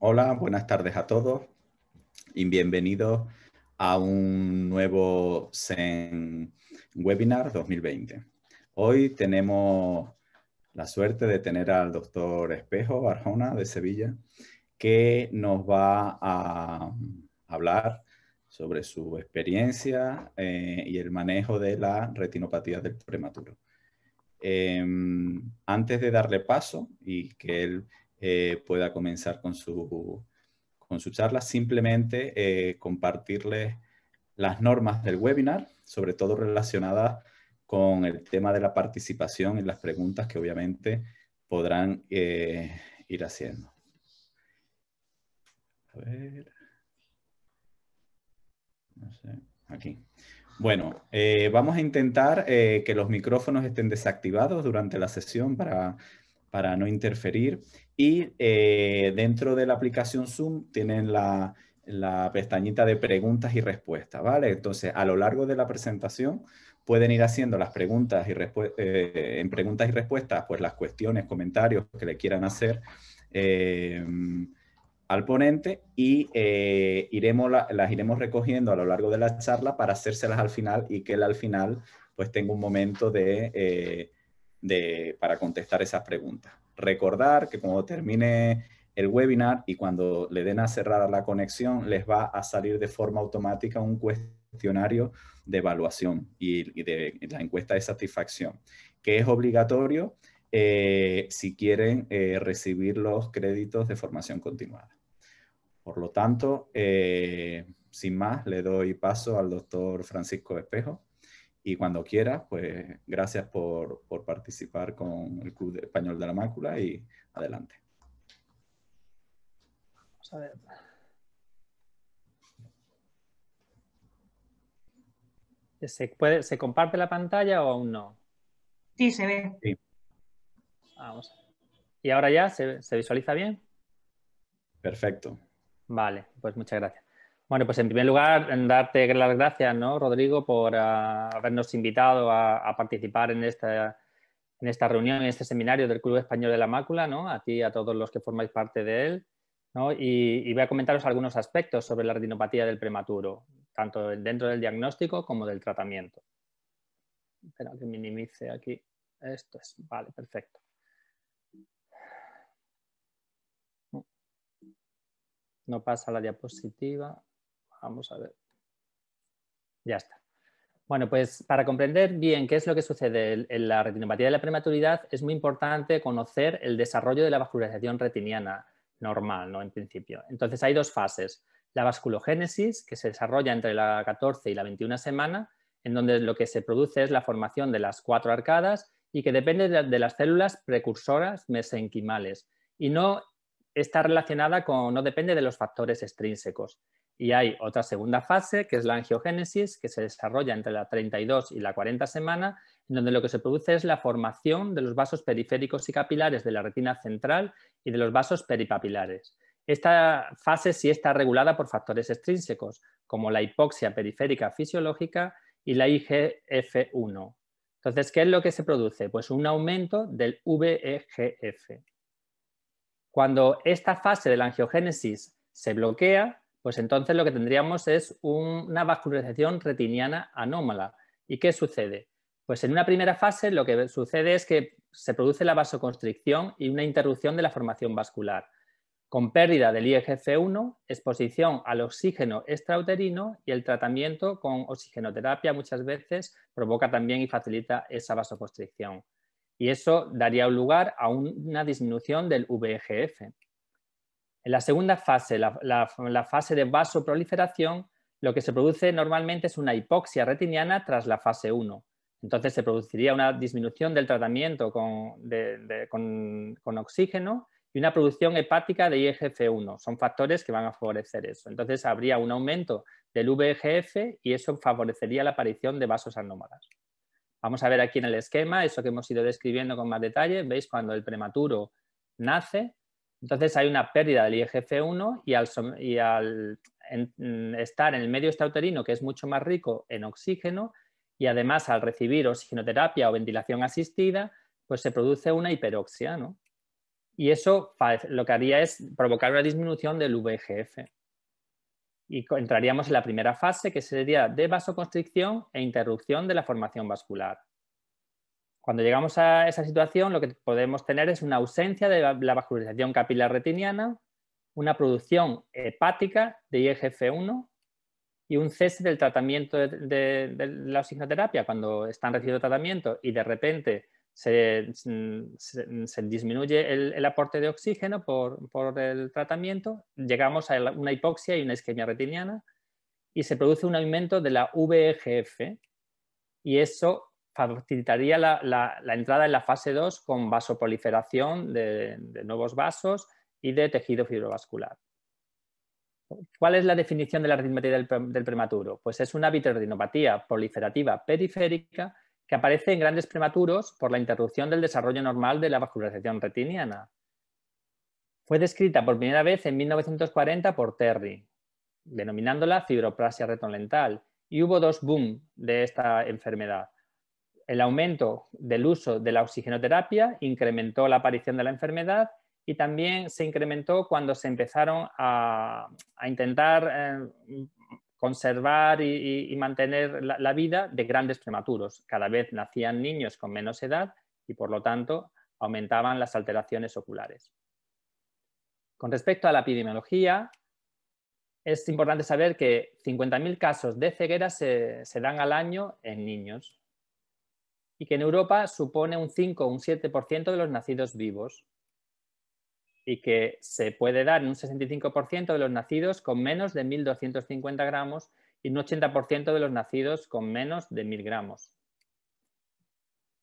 Hola, buenas tardes a todos y bienvenidos a un nuevo Zen Webinar 2020. Hoy tenemos la suerte de tener al doctor Espejo Arjona de Sevilla, que nos va a hablar sobre su experiencia eh, y el manejo de la retinopatía del prematuro. Em, antes de darle paso y que él eh, pueda comenzar con su, con su charla. Simplemente eh, compartirles las normas del webinar, sobre todo relacionadas con el tema de la participación y las preguntas que obviamente podrán eh, ir haciendo. A ver. Aquí. Bueno, vamos a intentar que los micrófonos estén desactivados durante la sesión para para no interferir. Y eh, dentro de la aplicación Zoom tienen la, pestañita de preguntas y respuestas, ¿vale? Entonces, a lo largo de la presentación pueden ir haciendo las preguntas y eh, en preguntas y respuestas, pues las cuestiones, comentarios que le quieran hacer eh, al ponente y iremos las iremos recogiendo a lo largo de la charla para hacérselas al final y que él al final pues tenga un momento de para contestar esas preguntas. Recordar que cuando termine el webinar y cuando le den a cerrar la conexión, les va a salir de forma automática un cuestionario de evaluación y, de la encuesta de satisfacción, que es obligatorio eh, si quieren eh, recibir los créditos de formación continuada. Por lo tanto, eh, sin más, le doy paso al doctor Francisco Espejo. Y cuando quieras, pues gracias por, participar con el Club Español de la Mácula y adelante. Vamos a ver. ¿Se, puede, ¿Se comparte la pantalla o aún no? Sí, se ve. Vamos. ¿Y ahora ya se, se visualiza bien? Perfecto. Vale, pues muchas gracias. Bueno, pues en primer lugar, darte las gracias, ¿no, Rodrigo, por ah, habernos invitado a, participar en esta, en esta reunión, en este seminario del Club Español de la Mácula, ¿no? a ti y a todos los que formáis parte de él. ¿no? Y, y, voy a comentaros algunos aspectos sobre la retinopatía del prematuro, tanto dentro del diagnóstico como del tratamiento. Espera que minimice aquí. Esto es, vale, perfecto. No pasa la diapositiva. Vamos a ver. Ya está. Bueno, pues para comprender bien qué es lo que sucede en la retinopatía de la prematuridad es muy importante conocer el desarrollo de la vascularización retiniana normal, ¿no? En principio. Entonces hay dos fases. La vasculogénesis, que se desarrolla entre la 14 y la 21 semana, en donde lo que se produce es la formación de las cuatro arcadas y que depende de las células precursoras mesenquimales y no está relacionada con, no depende de los factores extrínsecos. Y hay otra segunda fase, que es la angiogénesis, que se desarrolla entre la 32 y la 40 semana, en donde lo que se produce es la formación de los vasos periféricos y capilares de la retina central y de los vasos peripapilares. Esta fase sí está regulada por factores extrínsecos, como la hipoxia periférica fisiológica y la IGF-1. Entonces, ¿qué es lo que se produce? Pues un aumento del VEGF. Cuando esta fase de la angiogénesis se bloquea, pues entonces lo que tendríamos es una vascularización retiniana anómala. ¿Y qué sucede? Pues en una primera fase lo que sucede es que se produce la vasoconstricción y una interrupción de la formación vascular, con pérdida del IGF-1, exposición al oxígeno extrauterino y el tratamiento con oxigenoterapia muchas veces provoca también y facilita esa vasoconstricción. Y eso daría lugar a una disminución del VEGF, en la segunda fase, la, fase de vasoproliferación, lo que se produce normalmente es una hipoxia retiniana tras la fase 1. Entonces se produciría una disminución del tratamiento con, oxígeno y una producción hepática de IGF-1. Son factores que van a favorecer eso. Entonces habría un aumento del VEGF y eso favorecería la aparición de vasos anómalas. Vamos a ver aquí en el esquema eso que hemos ido describiendo con más detalle. Veis cuando el prematuro nace, entonces hay una pérdida del IGF-1 y al, mm, estar en el medio extrauterino, que es mucho más rico en oxígeno, y además al recibir oxigenoterapia o ventilación asistida, pues se produce una hiperoxia, ¿no? Y eso lo que haría es provocar una disminución del VGF. Y entraríamos en la primera fase, que sería de vasoconstricción e interrupción de la formación vascular. Cuando llegamos a esa situación, lo que podemos tener es una ausencia de la vascularización capilar retiniana, una producción hepática de IGF-1 y un cese del tratamiento de, la oxigenoterapia cuando están recibiendo tratamiento y de repente se, disminuye el, aporte de oxígeno por, por, el tratamiento, llegamos a una hipoxia y una isquemia retiniana y se produce un aumento de la VEGF y eso facilitaría la, entrada en la fase 2 con vasoproliferación de, nuevos vasos y de tejido fibrovascular. ¿Cuál es la definición de la retinopatía del, prematuro? Pues es una vitreoretinopatía proliferativa periférica que aparece en grandes prematuros por la interrupción del desarrollo normal de la vascularización retiniana. Fue descrita por primera vez en 1940 por Terry, denominándola fibroplasia retolental, y hubo dos boom de esta enfermedad. El aumento del uso de la oxigenoterapia incrementó la aparición de la enfermedad y también se incrementó cuando se empezaron a, intentar eh, conservar y, mantener la, vida de grandes prematuros. Cada vez nacían niños con menos edad y por lo tanto aumentaban las alteraciones oculares. Con respecto a la epidemiología, es importante saber que 50.000 casos de ceguera se dan al año en niños y que en Europa supone un 5 o un 7% de los nacidos vivos y que se puede dar en un 65% de los nacidos con menos de 1.250 gramos y un 80% de los nacidos con menos de 1.000 gramos.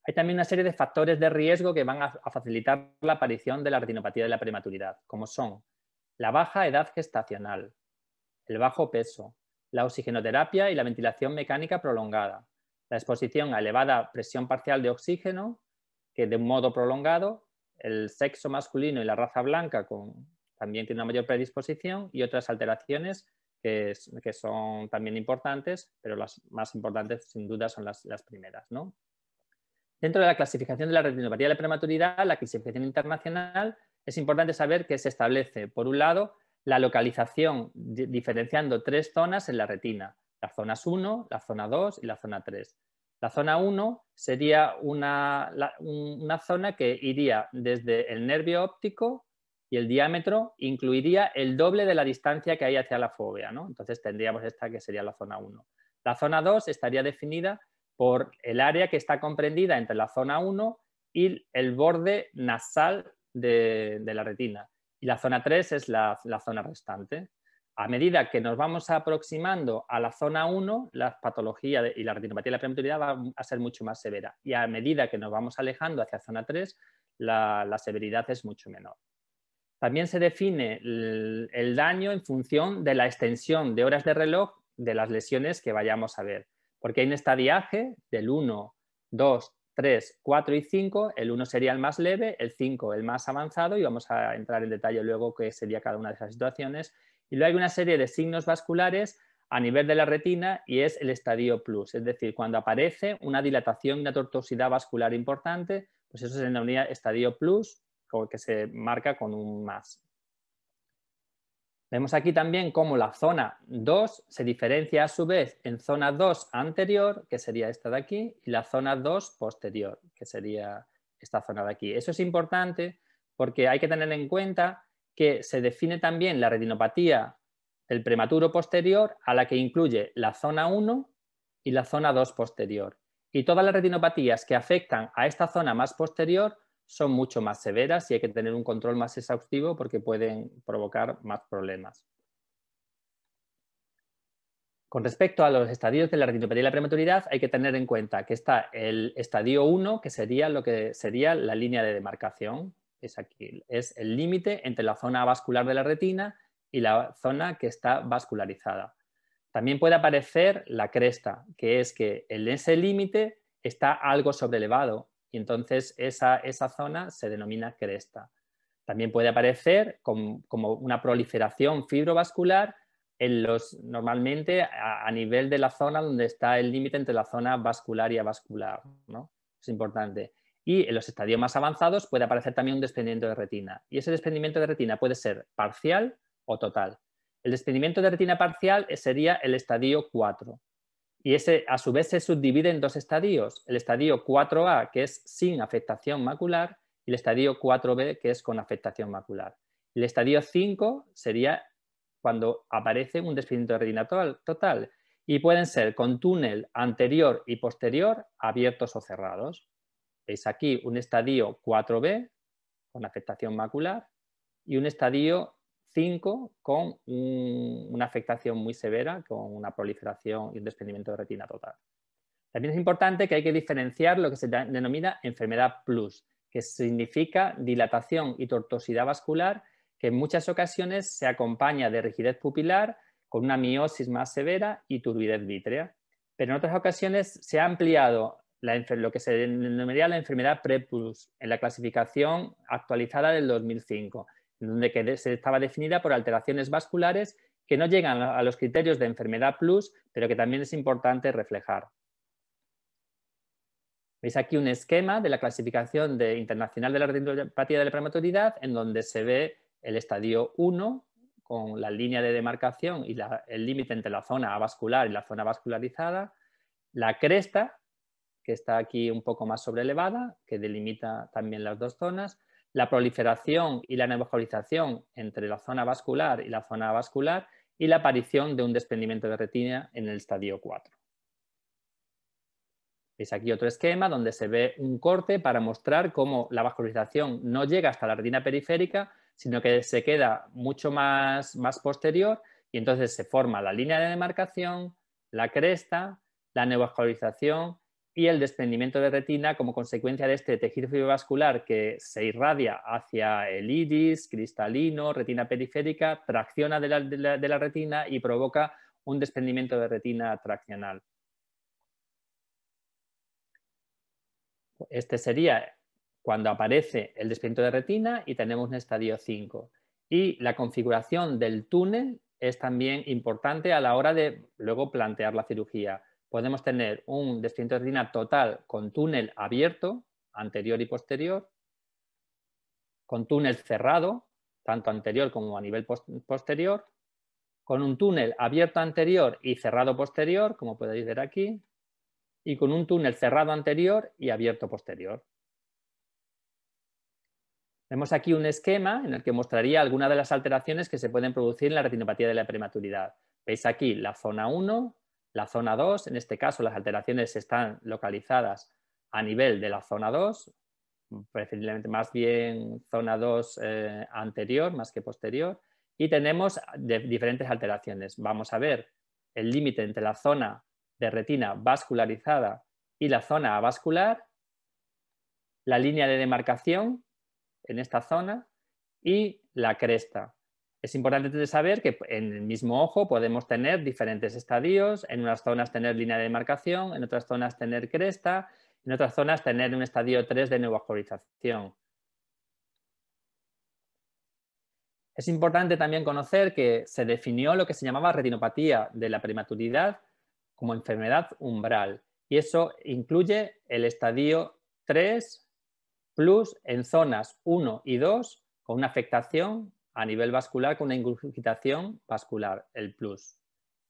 Hay también una serie de factores de riesgo que van a facilitar la aparición de la retinopatía de la prematuridad, como son la baja edad gestacional, el bajo peso, la oxigenoterapia y la ventilación mecánica prolongada, la exposición a elevada presión parcial de oxígeno, que de un modo prolongado, el sexo masculino y la raza blanca también tiene una mayor predisposición y otras alteraciones que, son también importantes, pero las más importantes sin duda son las, primeras. Dentro de la clasificación de la retinopatía de prematuridad, la clasificación internacional, es importante saber que se establece, por un lado, la localización diferenciando tres zonas en la retina, las zonas 1, la zona 2 y la zona 3. La zona 1 sería una, zona que iría desde el nervio óptico y el diámetro incluiría el doble de la distancia que hay hacia la fobia. ¿no? Entonces tendríamos esta que sería la zona 1. La zona 2 estaría definida por el área que está comprendida entre la zona 1 y el borde nasal de, la retina. Y la zona 3 es la zona restante a medida que nos vamos aproximando a la zona 1, la patología y la retinopatía de la prematuridad va a ser mucho más severa. Y a medida que nos vamos alejando hacia zona 3, la, severidad es mucho menor. También se define el, daño en función de la extensión de horas de reloj de las lesiones que vayamos a ver. Porque en estadiaje del 1, 2, 3, 4 y 5, el 1 sería el más leve, el 5 el más avanzado y vamos a entrar en detalle luego qué sería cada una de esas situaciones y luego hay una serie de signos vasculares a nivel de la retina y es el estadio plus, es decir, cuando aparece una dilatación y una tortuosidad vascular importante, pues eso la unidad estadio plus, que se marca con un más. Vemos aquí también cómo la zona 2 se diferencia a su vez en zona 2 anterior, que sería esta de aquí, y la zona 2 posterior, que sería esta zona de aquí. Eso es importante porque hay que tener en cuenta que se define también la retinopatía el prematuro posterior a la que incluye la zona 1 y la zona 2 posterior. Y todas las retinopatías que afectan a esta zona más posterior son mucho más severas y hay que tener un control más exhaustivo porque pueden provocar más problemas. Con respecto a los estadios de la retinopatía y la prematuridad, hay que tener en cuenta que está el estadio 1, que sería lo que sería la línea de demarcación, es aquí, es el límite entre la zona vascular de la retina y la zona que está vascularizada. También puede aparecer la cresta, que es que en ese límite está algo sobrelevado y entonces esa, zona se denomina cresta. También puede aparecer como, una proliferación fibrovascular en los, normalmente a, nivel de la zona donde está el límite entre la zona vascular y avascular. ¿no? Es importante. Y en los estadios más avanzados puede aparecer también un desprendimiento de retina. Y ese desprendimiento de retina puede ser parcial o total. El desprendimiento de retina parcial eh, sería el estadio 4. Y ese, a su vez se subdivide en dos estadios, el estadio 4A, que es sin afectación macular, y el estadio 4B, que es con afectación macular. El estadio 5 sería cuando aparece un desprendimiento de retina total, y pueden ser con túnel anterior y posterior abiertos o cerrados. Veis aquí un estadio 4B con afectación macular y un estadio 5 con una afectación muy severa, con una proliferación y un desprendimiento de retina total. También es importante que hay que diferenciar lo que se denomina enfermedad plus, que significa dilatación y tortuosidad vascular, que en muchas ocasiones se acompaña de rigidez pupilar con una miosis más severa y turbidez vítrea. Pero en otras ocasiones se ha ampliado lo que se denominaría la enfermedad prepus en la clasificación actualizada del 2005, en donde que se estaba definida por alteraciones vasculares que no llegan a los criterios de enfermedad plus, pero que también es importante reflejar. Veis aquí un esquema de la clasificación de, internacional de la retinopatía de la prematuridad, en donde se ve el estadio 1 con la línea de demarcación y el límite entre la zona avascular y la zona vascularizada, la cresta, que está aquí un poco más sobrelevada, que delimita también las dos zonas, la proliferación y la neovascularización entre la zona vascular y la zona vascular y la aparición de un desprendimiento de retina en el estadio 4. Veis aquí otro esquema donde se ve un corte para mostrar cómo la vascularización no llega hasta la retina periférica, sino que se queda mucho más, más posterior y entonces se forma la línea de demarcación, la cresta, la neovascularización y el desprendimiento de retina como consecuencia de este tejido fibrovascular que se irradia hacia el iris, cristalino, retina periférica, tracciona de la, retina y provoca un desprendimiento de retina traccional. Este sería cuando aparece el desprendimiento de retina y tenemos un estadio 5. Y la configuración del túnel es también importante a la hora de luego plantear la cirugía podemos tener un distinto de retina total con túnel abierto, anterior y posterior, con túnel cerrado, tanto anterior como a nivel posterior, con un túnel abierto anterior y cerrado posterior, como podéis ver aquí, y con un túnel cerrado anterior y abierto posterior. Vemos aquí un esquema en el que mostraría algunas de las alteraciones que se pueden producir en la retinopatía de la prematuridad. Veis aquí la zona 1, la zona 2, en este caso las alteraciones están localizadas a nivel de la zona 2, preferiblemente más bien zona 2 eh, anterior más que posterior, y tenemos diferentes alteraciones. Vamos a ver el límite entre la zona de retina vascularizada y la zona avascular, la línea de demarcación en esta zona y la cresta. Es importante saber que en el mismo ojo podemos tener diferentes estadios, en unas zonas tener línea de demarcación, en otras zonas tener cresta, en otras zonas tener un estadio 3 de neovascularización. Es importante también conocer que se definió lo que se llamaba retinopatía de la prematuridad como enfermedad umbral y eso incluye el estadio 3 plus en zonas 1 y 2 con una afectación a nivel vascular con una ingurgitación vascular, el plus.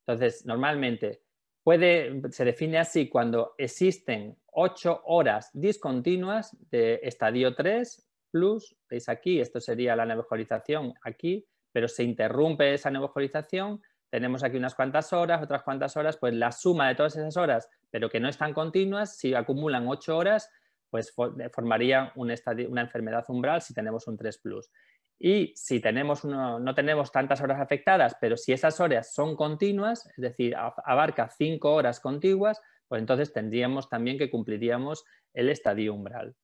Entonces, normalmente puede, se define así cuando existen 8 horas discontinuas de estadio 3 plus, veis aquí, esto sería la nebulización aquí, pero se interrumpe esa nebulización, tenemos aquí unas cuantas horas, otras cuantas horas, pues la suma de todas esas horas, pero que no están continuas, si acumulan ocho horas, pues formaría una enfermedad umbral si tenemos un 3 plus. Y si no tenemos tantas horas afectadas, pero si esas horas son continuas, es decir, abarca cinco horas contiguas, pues entonces tendríamos también que cumpliríamos el estadio umbral.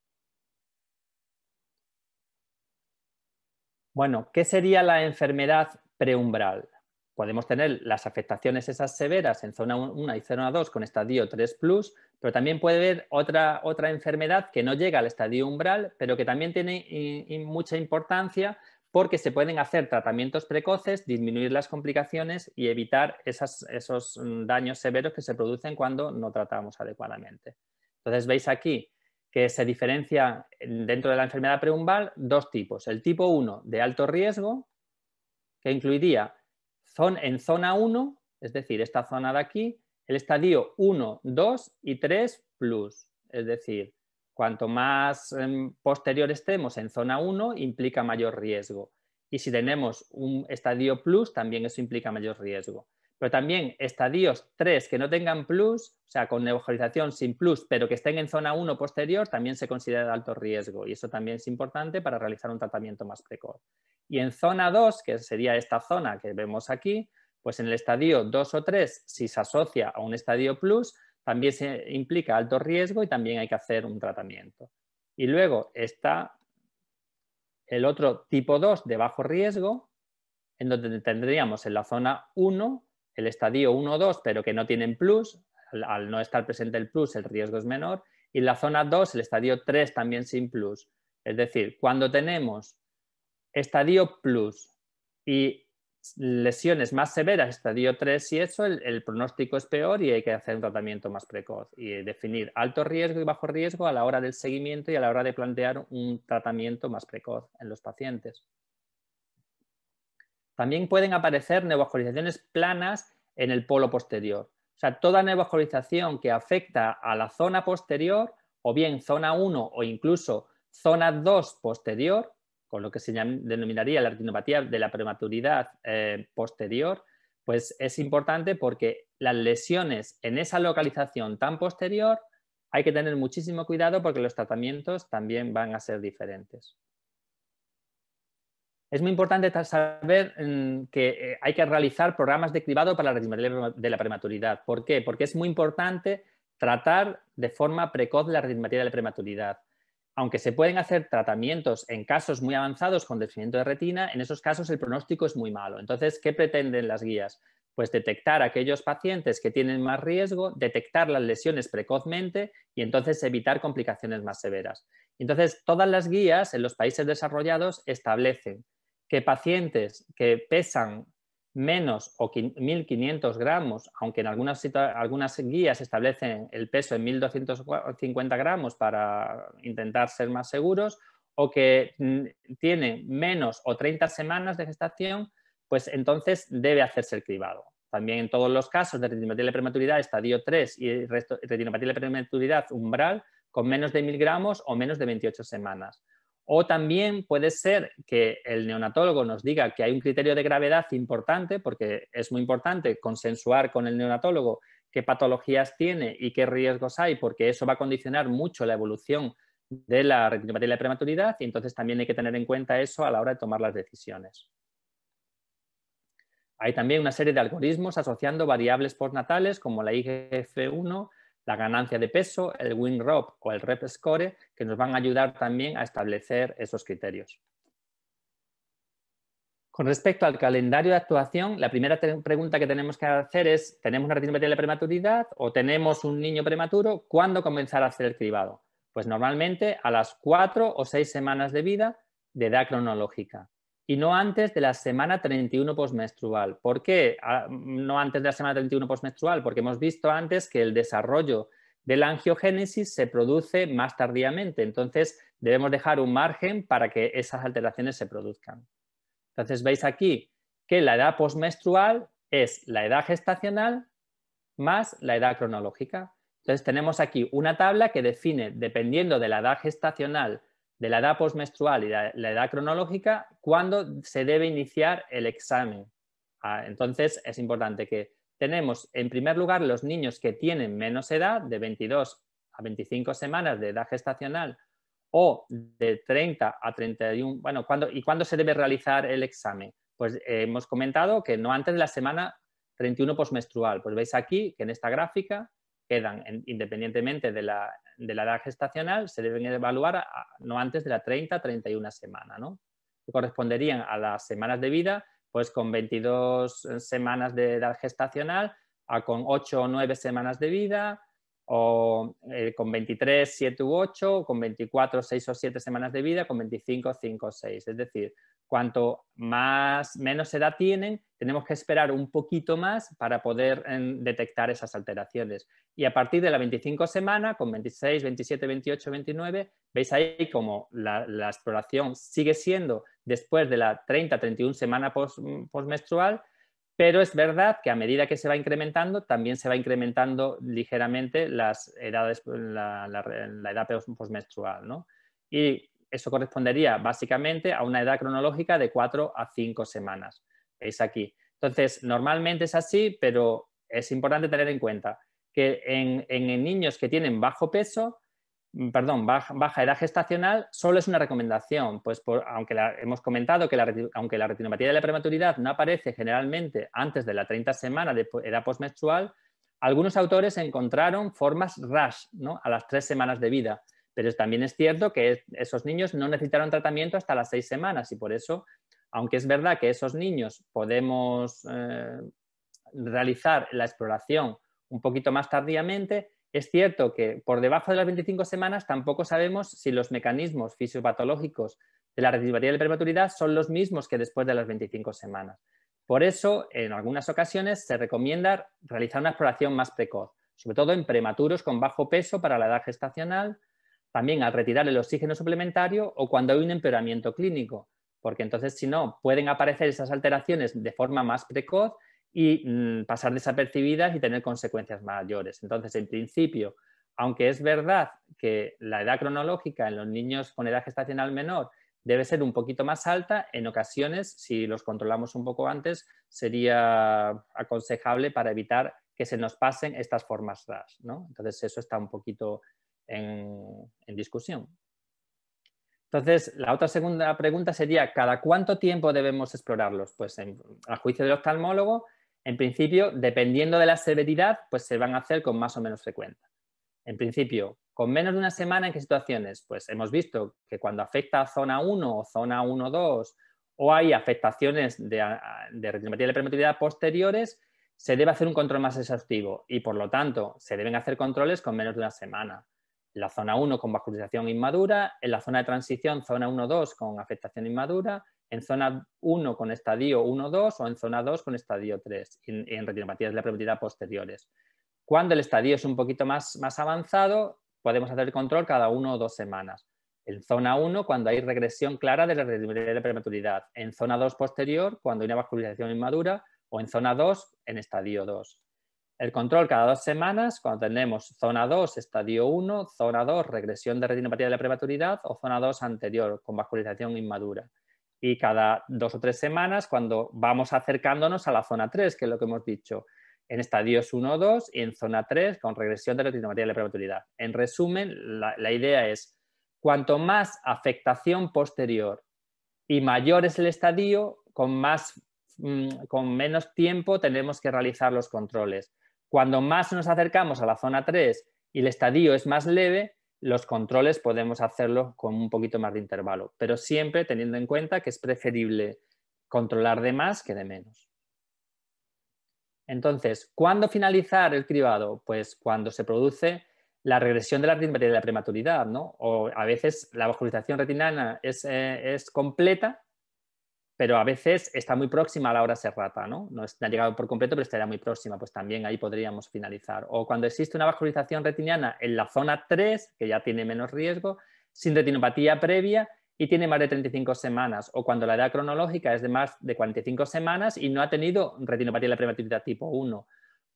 Bueno, ¿qué sería la enfermedad preumbral? podemos tener las afectaciones esas severas en zona 1 y zona 2 con estadio 3 pero también puede haber otra, otra enfermedad que no llega al estadio umbral, pero que también tiene mucha importancia porque se pueden hacer tratamientos precoces, disminuir las complicaciones y evitar esas, esos mm, daños severos que se producen cuando no tratamos adecuadamente. Entonces veis aquí que se diferencia dentro de la enfermedad preumbral dos tipos. El tipo 1 de alto riesgo, que incluiría en zona 1, es decir, esta zona de aquí, el estadio 1, 2 y 3 plus. Es decir, cuanto más em, posterior estemos en zona 1, implica mayor riesgo. Y si tenemos un estadio plus, también eso implica mayor riesgo pero también estadios 3 que no tengan plus, o sea, con nebulización sin plus, pero que estén en zona 1 posterior, también se considera de alto riesgo y eso también es importante para realizar un tratamiento más precoz. Y en zona 2, que sería esta zona que vemos aquí, pues en el estadio 2 o 3, si se asocia a un estadio plus, también se implica alto riesgo y también hay que hacer un tratamiento. Y luego está el otro tipo 2 de bajo riesgo, en donde tendríamos en la zona 1 el estadio 1 o 2, pero que no tienen plus, al, no estar presente el plus el riesgo es menor, y la zona 2, el estadio 3 también sin plus. Es decir, cuando tenemos estadio plus y lesiones más severas, estadio 3 y eso, el, pronóstico es peor y hay que hacer un tratamiento más precoz y definir alto riesgo y bajo riesgo a la hora del seguimiento y a la hora de plantear un tratamiento más precoz en los pacientes. También pueden aparecer neovascularizaciones planas en el polo posterior. O sea, toda neovascularización que afecta a la zona posterior, o bien zona 1 o incluso zona 2 posterior, con lo que se denominaría la retinopatía de la prematuridad eh, posterior, pues es importante porque las lesiones en esa localización tan posterior hay que tener muchísimo cuidado porque los tratamientos también van a ser diferentes. Es muy importante saber mm, que eh, hay que realizar programas de cribado para la de la prematuridad. ¿Por qué? Porque es muy importante tratar de forma precoz la retinopatía de la prematuridad. Aunque se pueden hacer tratamientos en casos muy avanzados con desfriamiento de retina, en esos casos el pronóstico es muy malo. Entonces, ¿qué pretenden las guías? Pues detectar aquellos pacientes que tienen más riesgo, detectar las lesiones precozmente y entonces evitar complicaciones más severas. Entonces, todas las guías en los países desarrollados establecen que pacientes que pesan menos o 1.500 gramos, aunque en algunas, algunas guías establecen el peso en 1.250 gramos para intentar ser más seguros, o que mm, tienen menos o 30 semanas de gestación, pues entonces debe hacerse el cribado. También en todos los casos de retinopatía de prematuridad, estadio 3 y retinopatía de prematuridad umbral, con menos de 1.000 gramos o menos de 28 semanas. O también puede ser que el neonatólogo nos diga que hay un criterio de gravedad importante, porque es muy importante consensuar con el neonatólogo qué patologías tiene y qué riesgos hay, porque eso va a condicionar mucho la evolución de la de prematuridad y entonces también hay que tener en cuenta eso a la hora de tomar las decisiones. Hay también una serie de algoritmos asociando variables postnatales como la IGF-1 la ganancia de peso, el win-rope o el rep score, que nos van a ayudar también a establecer esos criterios. Con respecto al calendario de actuación, la primera pregunta que tenemos que hacer es, ¿tenemos una retinopatía de prematuridad o tenemos un niño prematuro? ¿Cuándo comenzar a hacer el cribado? Pues normalmente a las cuatro o seis semanas de vida de edad cronológica y no antes de la semana 31 postmenstrual. ¿Por qué ah, no antes de la semana 31 postmenstrual? Porque hemos visto antes que el desarrollo de la angiogénesis se produce más tardíamente, entonces debemos dejar un margen para que esas alteraciones se produzcan. Entonces veis aquí que la edad postmenstrual es la edad gestacional más la edad cronológica. Entonces tenemos aquí una tabla que define, dependiendo de la edad gestacional de la edad postmenstrual y la, edad cronológica, cuándo se debe iniciar el examen. Ah, entonces, es importante que tenemos, en primer lugar, los niños que tienen menos edad, de 22 a 25 semanas de edad gestacional, o de 30 a 31, bueno, ¿y cuándo se debe realizar el examen? Pues eh, hemos comentado que no antes de la semana 31 postmenstrual. Pues veis aquí que en esta gráfica quedan independientemente de la, edad gestacional, se deben evaluar no antes de la 30-31 semana, corresponderían a las semanas de vida, pues con 22 eh, semanas de edad gestacional, a con 8 o 9 semanas de vida, eh, o con 23, 7 u 8, con 24, 6 o 7 semanas de vida, con 25, 5 o 6. Es decir, cuanto más, menos edad tienen, tenemos que esperar un poquito más para poder detectar esas alteraciones. Y a partir de la 25 semana, con 26, 27, 28, 29, veis ahí como la, exploración sigue siendo después de la 30, 31 semana post, mm, postmenstrual, pero es verdad que a medida que se va incrementando, también se va incrementando ligeramente las edades, la, edad postmenstrual. ¿no? Y eso correspondería básicamente a una edad cronológica de 4 a 5 semanas. Veis aquí. Entonces, normalmente es así, pero es importante tener en cuenta que en niños que tienen bajo peso, Mm, perdón, baja, edad gestacional solo es una recomendación, pues aunque hemos comentado que la, aunque la retinopatía de la prematuridad no aparece generalmente antes de la 30 semana de edad postmenstrual, algunos autores encontraron formas rash a las tres semanas de vida, pero también es cierto que esos niños no necesitaron tratamiento hasta las seis semanas y por eso, aunque es verdad que esos niños podemos eh, realizar la exploración un poquito más tardíamente, es cierto que por debajo de las 25 semanas tampoco sabemos si los mecanismos fisiopatológicos de la retinopatías de prematuridad son los mismos que después de las 25 semanas. Por eso, en algunas ocasiones se recomienda realizar una exploración más precoz, sobre todo en prematuros con bajo peso para la edad gestacional, también al retirar el oxígeno suplementario o cuando hay un empeoramiento clínico, porque entonces si no pueden aparecer esas alteraciones de forma más precoz y mm, pasar desapercibidas y tener consecuencias mayores. Entonces, en principio, aunque es verdad que la edad cronológica en los niños con edad gestacional menor debe ser un poquito más alta, en ocasiones, si los controlamos un poco antes, sería aconsejable para evitar que se nos pasen estas formas RAS. Entonces, eso está un poquito en, discusión. Entonces, la otra segunda pregunta sería, ¿cada cuánto tiempo debemos explorarlos? Pues al a juicio del oftalmólogo, en principio, dependiendo de la severidad, pues se van a hacer con más o menos frecuencia. En principio, con menos de una semana, ¿en qué situaciones? Pues hemos visto que cuando afecta a zona 1 o zona 1-2 o hay afectaciones de, de la posteriores, se debe hacer un control más exhaustivo y por lo tanto se deben hacer controles con menos de una semana. la zona 1 con vascularización inmadura, en la zona de transición, zona 1-2 con afectación inmadura, en zona 1 con estadio 1-2 o en zona 2 con estadio 3, en, retinopatías de la prematuridad posteriores. Cuando el estadio es un poquito más, más avanzado, podemos hacer el control cada uno o dos semanas. En zona 1, cuando hay regresión clara de la retinopatía de la prematuridad. En zona 2 posterior, cuando hay una vascularización inmadura. O en zona 2, en estadio 2. El control cada dos semanas, cuando tenemos zona 2, estadio 1, zona 2, regresión de retinopatía de la prematuridad o zona 2 anterior, con vascularización inmadura y cada dos o tres semanas cuando vamos acercándonos a la zona 3, que es lo que hemos dicho, en estadios 1 o 2 y en zona 3 con regresión de retinopatía de la prematuridad. En resumen, la, idea es cuanto más afectación posterior y mayor es el estadio, con, mm, con menos tiempo tenemos que realizar los controles. Cuando más nos acercamos a la zona 3 y el estadio es más leve, los controles podemos hacerlo con un poquito más de intervalo, pero siempre teniendo en cuenta que es preferible controlar de más que de menos. Entonces, ¿cuándo finalizar el cribado? Pues cuando se produce la regresión de la de la prematuridad, ¿no? O a veces la vascularización retinana es, eh, es completa pero a veces está muy próxima a la hora serrata, ¿no? No ha llegado por completo, pero estaría muy próxima, pues también ahí podríamos finalizar. O cuando existe una vascularización retiniana en la zona 3, que ya tiene menos riesgo, sin retinopatía previa y tiene más de 35 semanas, o cuando la edad cronológica es de más de 45 semanas y no ha tenido retinopatía de la prematuridad tipo 1.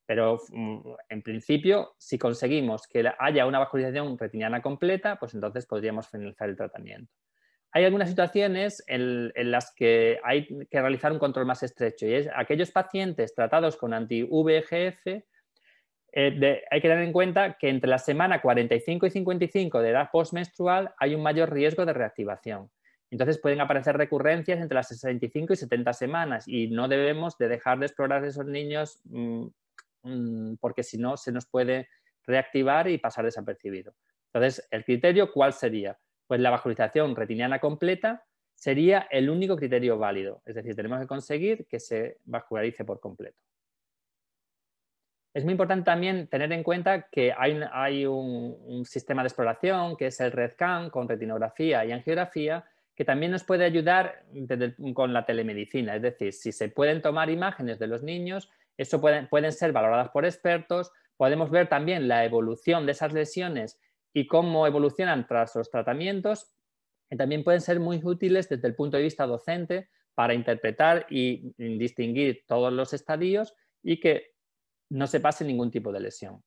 Pero mm, en principio, si conseguimos que haya una vascularización retiniana completa, pues entonces podríamos finalizar el tratamiento hay algunas situaciones en, las que hay que realizar un control más estrecho y es aquellos pacientes tratados con anti-VGF, eh, hay que tener en cuenta que entre la semana 45 y 55 de edad postmenstrual hay un mayor riesgo de reactivación. Entonces pueden aparecer recurrencias entre las 65 y 70 semanas y no debemos de dejar de explorar esos niños mm, mm, porque si no se nos puede reactivar y pasar desapercibido. Entonces, el criterio, ¿cuál sería? Pues la vascularización retiniana completa sería el único criterio válido, es decir, tenemos que conseguir que se vascularice por completo. Es muy importante también tener en cuenta que hay, un, sistema de exploración que es el redcam con retinografía y angiografía que también nos puede ayudar con la telemedicina, es decir, si se pueden tomar imágenes de los niños, eso pueden ser valoradas por expertos, podemos ver también la evolución de esas lesiones y cómo evolucionan tras los tratamientos, también pueden ser muy útiles desde el punto de vista docente para interpretar y distinguir todos los estadios y que no se pase ningún tipo de lesión.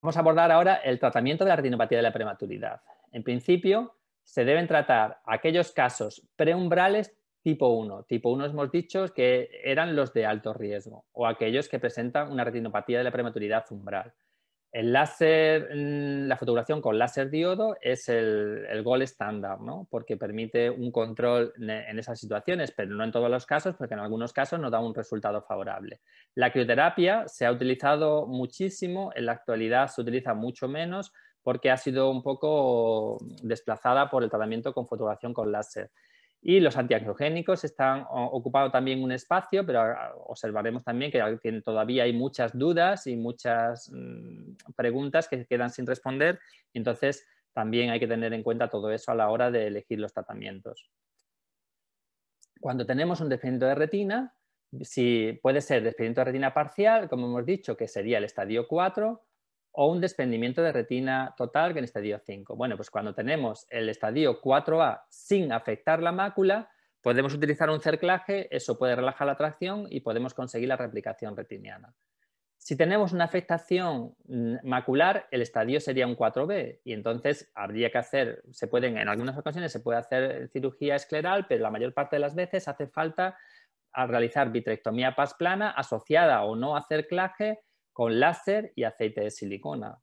Vamos a abordar ahora el tratamiento de la retinopatía de la prematuridad. En principio, se deben tratar aquellos casos preumbrales tipo 1. Tipo 1 hemos dicho que eran los de alto riesgo o aquellos que presentan una retinopatía de la prematuridad umbral. Mm, la fotografía con láser diodo es el, gol estándar, porque permite un control en esas situaciones, pero no en todos los casos, porque en algunos casos no da un resultado favorable. La crioterapia se ha utilizado muchísimo, en la actualidad se utiliza mucho menos porque ha sido un poco desplazada por el tratamiento con fotografía con láser. Y los antiangiogénicos están ocupando también un espacio, pero observaremos también que todavía hay muchas dudas y muchas mm, preguntas que quedan sin responder. Entonces, también hay que tener en cuenta todo eso a la hora de elegir los tratamientos. Cuando tenemos un desprendimiento de retina, si puede ser desprendimiento de retina parcial, como hemos dicho, que sería el estadio 4, o un desprendimiento de retina total en estadio 5. Bueno, pues cuando tenemos el estadio 4A sin afectar la mácula, podemos utilizar un cerclaje, eso puede relajar la tracción y podemos conseguir la replicación retiniana. Si tenemos una afectación mm, macular, el estadio sería un 4B y entonces habría que hacer, se pueden, en algunas ocasiones se puede hacer cirugía escleral, pero la mayor parte de las veces hace falta realizar vitrectomía pas plana asociada o no a cerclaje con láser y aceite de silicona.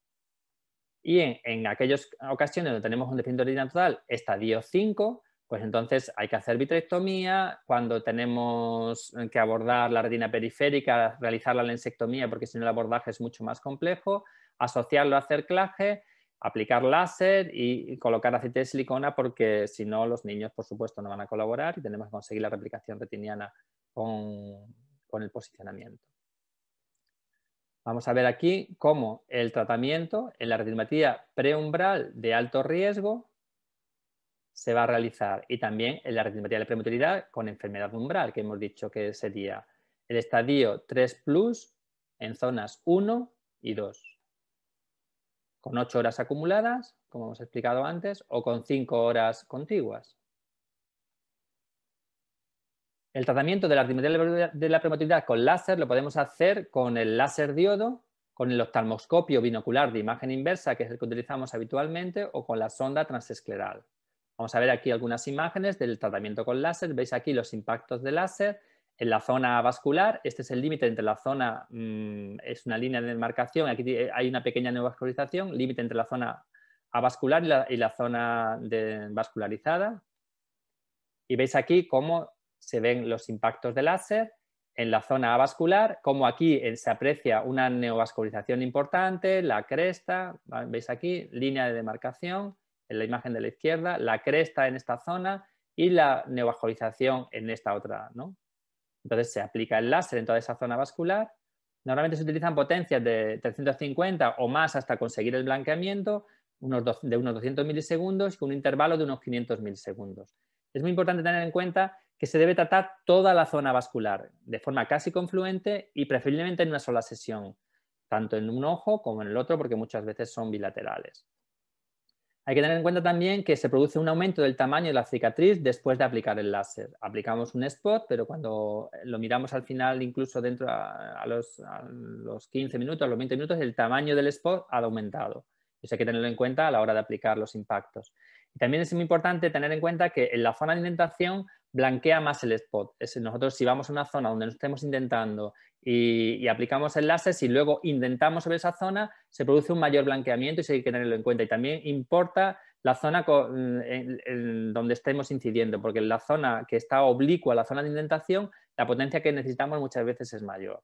Y en, en aquellas ocasiones donde tenemos un retina total, estadio 5, pues entonces hay que hacer vitrectomía, cuando tenemos que abordar la retina periférica, realizar la lensectomía, porque si no el abordaje es mucho más complejo, asociarlo a cerclaje aplicar láser y colocar aceite de silicona, porque si no los niños, por supuesto, no van a colaborar y tenemos que conseguir la replicación retiniana con el posicionamiento. Vamos a ver aquí cómo el tratamiento en la retinopatía preumbral de alto riesgo se va a realizar y también en la retinopatía de prematuridad con enfermedad umbral, que hemos dicho que sería el estadio 3 plus en zonas 1 y 2, con 8 horas acumuladas, como hemos explicado antes, o con 5 horas contiguas. El tratamiento de la de la prematuridad con láser lo podemos hacer con el láser diodo, con el oftalmoscopio binocular de imagen inversa, que es el que utilizamos habitualmente, o con la sonda transescleral. Vamos a ver aquí algunas imágenes del tratamiento con láser. Veis aquí los impactos de láser en la zona vascular. Este es el límite entre la zona, mm, es una línea de demarcación, aquí eh, hay una pequeña neovascularización, límite entre la zona avascular y la, y la zona vascularizada. Y veis aquí cómo se ven los impactos del láser en la zona vascular, como aquí eh, se aprecia una neovascularización importante, la cresta, veis aquí, línea de demarcación en la imagen de la izquierda, la cresta en esta zona y la neovascularización en esta otra. ¿no? Entonces se aplica el láser en toda esa zona vascular. Normalmente se utilizan potencias de 350 o más hasta conseguir el blanqueamiento de unos 200 milisegundos con un intervalo de unos 500 milisegundos. Es muy importante tener en cuenta que se debe tratar toda la zona vascular de forma casi confluente y preferiblemente en una sola sesión, tanto en un ojo como en el otro, porque muchas veces son bilaterales. Hay que tener en cuenta también que se produce un aumento del tamaño de la cicatriz después de aplicar el láser. Aplicamos un spot, pero cuando eh, lo miramos al final, incluso dentro a, los, 15 minutos, a los 20 minutos, el tamaño del spot ha aumentado. Eso hay que tenerlo en cuenta a la hora de aplicar los impactos. también es muy importante tener en cuenta que en la zona de indentación blanquea más el spot. Es, nosotros si vamos a una zona donde no estemos intentando y, y, aplicamos enlaces y luego intentamos sobre esa zona, se produce un mayor blanqueamiento y hay que tenerlo en cuenta. Y también importa la zona mm, donde estemos incidiendo, porque en la zona que está oblicua la zona de indentación, la potencia que necesitamos muchas veces es mayor.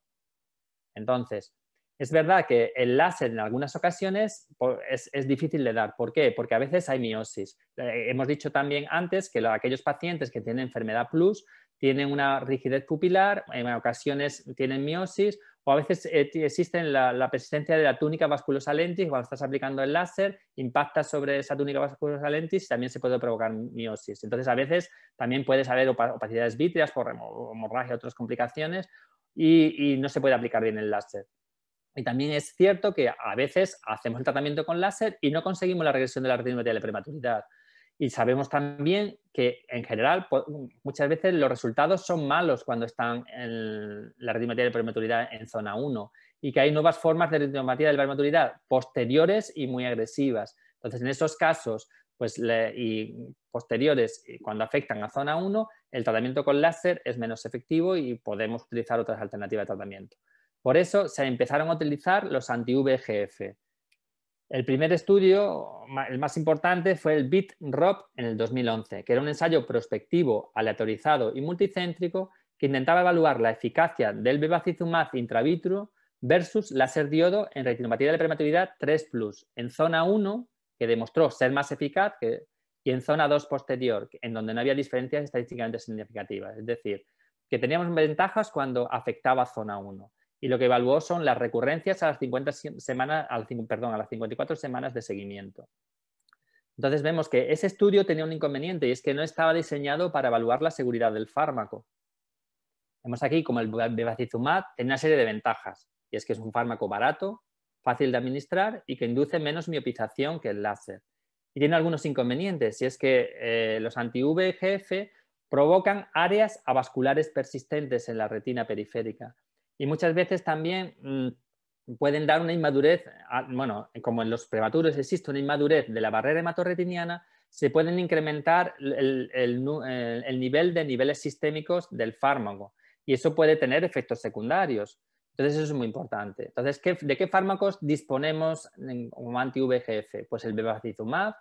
Entonces, es verdad que el láser en algunas ocasiones es, difícil de dar. ¿Por qué? Porque a veces hay miosis. Eh, hemos dicho también antes que aquellos pacientes que tienen enfermedad plus tienen una rigidez pupilar, en ocasiones tienen miosis o a veces eh, existe la, presencia de la túnica vasculosa lentis, cuando estás aplicando el láser, impacta sobre esa túnica vasculosa lentis y también se puede provocar miosis. Entonces, a veces también puedes haber opacidades vítreas por hemorragia, otras complicaciones, y, no se puede aplicar bien el láser. Y también es cierto que a veces hacemos el tratamiento con láser y no conseguimos la regresión de la retinometría de la prematuridad. Y sabemos también que en general pues, muchas veces los resultados son malos cuando están en la retinometría de prematuridad en zona 1 y que hay nuevas formas de retinometría de prematuridad posteriores y muy agresivas. Entonces, en esos casos pues, y posteriores, cuando afectan a zona 1, el tratamiento con láser es menos efectivo y podemos utilizar otras alternativas de tratamiento. Por eso se empezaron a utilizar los anti-VGF. El primer estudio, el más importante, fue el BIT-ROP en el 2011, que era un ensayo prospectivo, aleatorizado y multicéntrico que intentaba evaluar la eficacia del bevacizumab intravitro versus láser diodo en retinopatía de prematuridad 3+, en zona 1, que demostró ser más eficaz, y en zona 2 posterior, en donde no había diferencias estadísticamente significativas. Es decir, que teníamos ventajas cuando afectaba zona 1 y lo que evaluó son las recurrencias a las, 50 semanas, 54 semanas de seguimiento. Entonces vemos que ese estudio tenía un inconveniente y es que no estaba diseñado para evaluar la seguridad del fármaco. Vemos aquí como el bevacizumab tiene una serie de ventajas y es que es un fármaco barato, fácil de administrar y que induce menos miopización que el láser. Y tiene algunos inconvenientes y es que eh, los anti-VGF provocan áreas avasculares persistentes en la retina periférica y muchas veces también mm, pueden dar una inmadurez, ah, bueno, como en los prematuros existe una inmadurez de la barrera hematorretiniana, se pueden incrementar el, nivel de niveles sistémicos del fármaco y eso puede tener efectos secundarios. Entonces, eso es muy importante. Entonces, ¿de qué fármacos disponemos como anti-VGF? Pues el bevacizumab,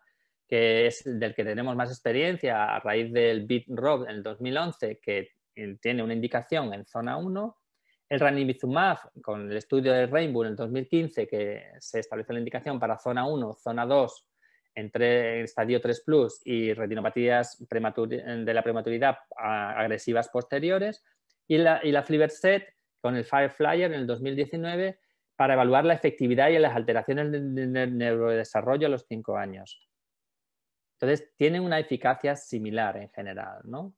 que es del que tenemos más experiencia a raíz del beat rob en el 2011, que eh, tiene una indicación en zona 1, el ranibizumab, con el estudio de Rainbow en el 2015, que se estableció la indicación para zona 1, zona 2, entre estadio 3 plus y retinopatías de la prematuridad agresivas posteriores, y la, y la Fliverset con el Fireflyer en el 2019 para evaluar la efectividad y las alteraciones del neurodesarrollo a los 5 años. Entonces, tiene una eficacia similar en general, ¿no?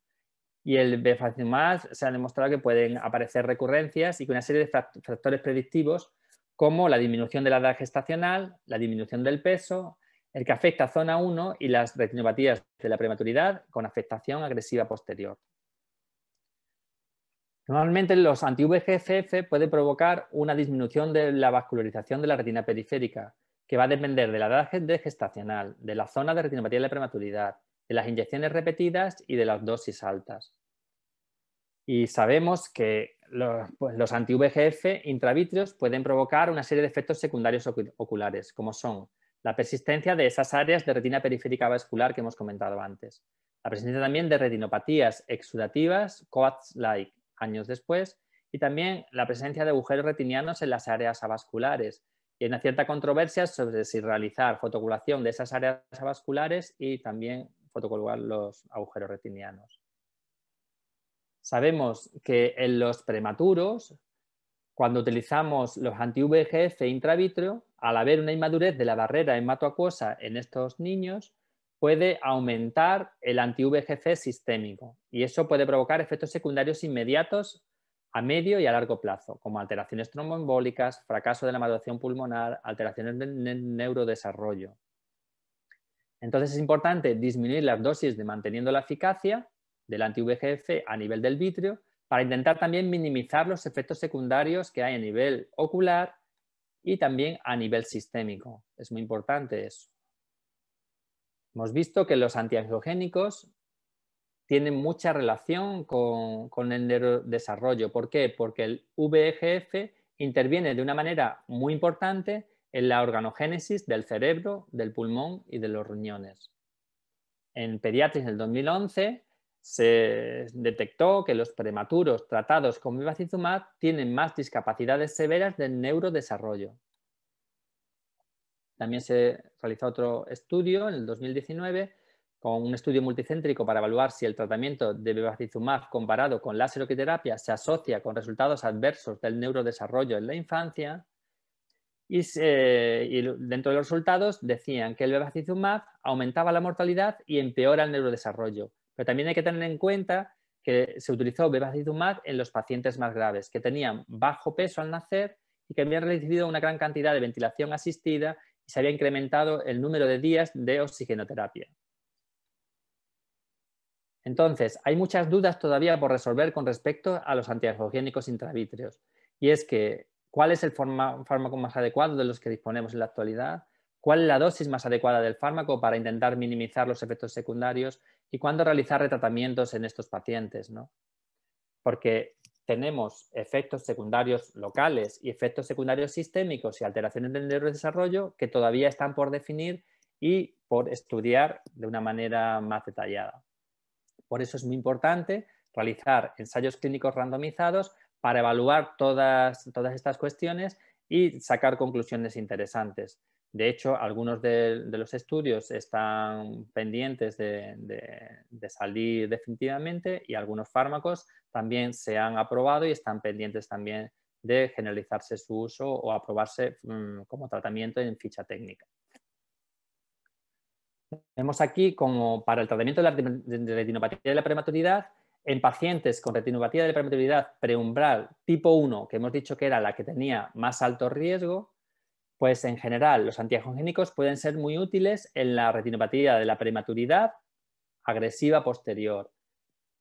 y el más se ha demostrado que pueden aparecer recurrencias y que una serie de factores predictivos como la disminución de la edad gestacional, la disminución del peso, el que afecta a zona 1 y las retinopatías de la prematuridad con afectación agresiva posterior. Normalmente los anti-VGFF pueden provocar una disminución de la vascularización de la retina periférica, que va a depender de la edad gestacional, de la zona de retinopatía de la prematuridad, de las inyecciones repetidas y de las dosis altas y sabemos que pues, los, anti-VGF intravitreos pueden provocar una serie de efectos secundarios oculares, como son la persistencia de esas áreas de retina periférica vascular que hemos comentado antes, la presencia también de retinopatías exudativas, COATS-like, años después, y también la presencia de agujeros retinianos en las áreas avasculares. Y hay una cierta controversia sobre si realizar fotoculación de esas áreas avasculares y también fotocoagular los agujeros retinianos. Sabemos que en los prematuros, cuando utilizamos los anti-VGF e intravitrio, al haber una inmadurez de la barrera hematoacuosa en estos niños, puede aumentar el anti-VGF sistémico y eso puede provocar efectos secundarios inmediatos a medio y a largo plazo, como alteraciones tromboembólicas, fracaso de la maduración pulmonar, alteraciones del neurodesarrollo. Entonces es importante disminuir las dosis manteniendo la eficacia del anti-VGF a nivel del vitrio para intentar también minimizar los efectos secundarios que hay a nivel ocular y también a nivel sistémico. Es muy importante eso. Hemos visto que los antiangiogénicos tienen mucha relación con, el neurodesarrollo. ¿Por qué? Porque el VGF interviene de una manera muy importante en la organogénesis del cerebro, del pulmón y de los riñones. En en del 2011 se detectó que los prematuros tratados con vivacizumab tienen más discapacidades severas del neurodesarrollo. También se realizó otro estudio en el 2019 con un estudio multicéntrico para evaluar si el tratamiento de bevacizumab comparado con la láseroquiterapia se asocia con resultados adversos del neurodesarrollo en la infancia. Y, dentro de los resultados decían que el bevacizumab aumentaba la mortalidad y empeora el neurodesarrollo, pero también hay que tener en cuenta que se utilizó bevacizumab en los pacientes más graves, que tenían bajo peso al nacer y que habían recibido una gran cantidad de ventilación asistida y se había incrementado el número de días de oxigenoterapia. Entonces, hay muchas dudas todavía por resolver con respecto a los antiangiogénicos intravitreos. Y es que, ¿cuál es el fármaco más adecuado de los que disponemos en la actualidad? ¿Cuál es la dosis más adecuada del fármaco para intentar minimizar los efectos secundarios? y cuándo realizar retratamientos en estos pacientes, ¿no? Porque tenemos efectos secundarios locales y efectos secundarios sistémicos y alteraciones del neurodesarrollo que todavía están por definir y por estudiar de una manera más detallada. Por eso es muy importante realizar ensayos clínicos randomizados para evaluar todas estas cuestiones y sacar conclusiones interesantes. De hecho, algunos de, los estudios están pendientes de, salir definitivamente y algunos fármacos también se han aprobado y están pendientes también de generalizarse su uso o aprobarse mm, como tratamiento en ficha técnica. Vemos aquí como para el tratamiento de la retinopatía de la prematuridad, en pacientes con retinopatía de la prematuridad preumbral tipo 1, que hemos dicho que era la que tenía más alto riesgo, pues en general, los antiangiogénicos pueden ser muy útiles en la retinopatía de la prematuridad agresiva posterior,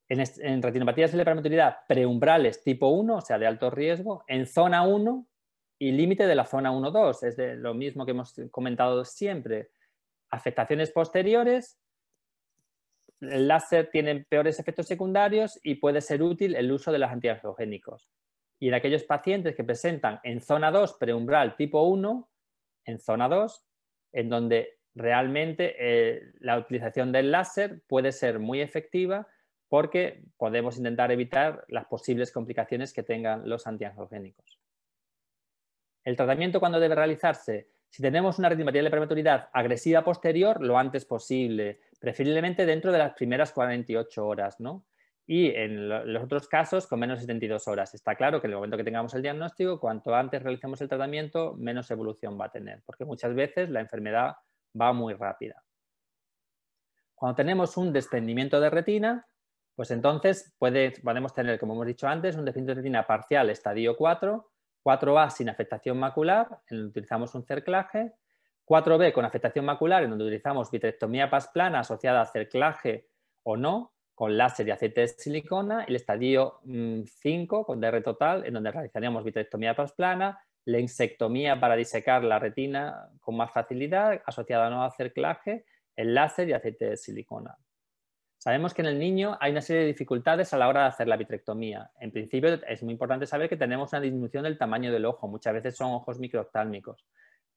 en, retinopatías de la prematuridad preumbrales tipo 1, o sea, de alto riesgo, en zona 1 y límite de la zona 1-2, es de lo mismo que hemos comentado siempre. Afectaciones posteriores, el láser tiene peores efectos secundarios y puede ser útil el uso de los antiangiogénicos y en aquellos pacientes que presentan en zona 2 preumbral tipo 1, en zona 2, en donde realmente eh, la utilización del láser puede ser muy efectiva porque podemos intentar evitar las posibles complicaciones que tengan los antiangiogénicos. El tratamiento cuando debe realizarse, si tenemos una retinopatía de prematuridad agresiva posterior, lo antes posible, preferiblemente dentro de las primeras 48 horas, ¿no? Y en los otros casos, con menos de 72 horas. Está claro que en el momento que tengamos el diagnóstico, cuanto antes realicemos el tratamiento, menos evolución va a tener, porque muchas veces la enfermedad va muy rápida. Cuando tenemos un desprendimiento de retina, pues entonces podemos tener, como hemos dicho antes, un desprendimiento de retina parcial estadio 4, 4A sin afectación macular, en donde utilizamos un cerclaje, 4B con afectación macular, en donde utilizamos vitrectomía pasplana plana asociada a cerclaje o no, con láser y aceite de silicona, el estadio 5 mm, con DR total, en donde realizaríamos vitrectomía la insectomía para disecar la retina con más facilidad, asociada a no hacer el láser y aceite de silicona. Sabemos que en el niño hay una serie de dificultades a la hora de hacer la vitrectomía. En principio es muy importante saber que tenemos una disminución del tamaño del ojo, muchas veces son ojos microoftálmicos.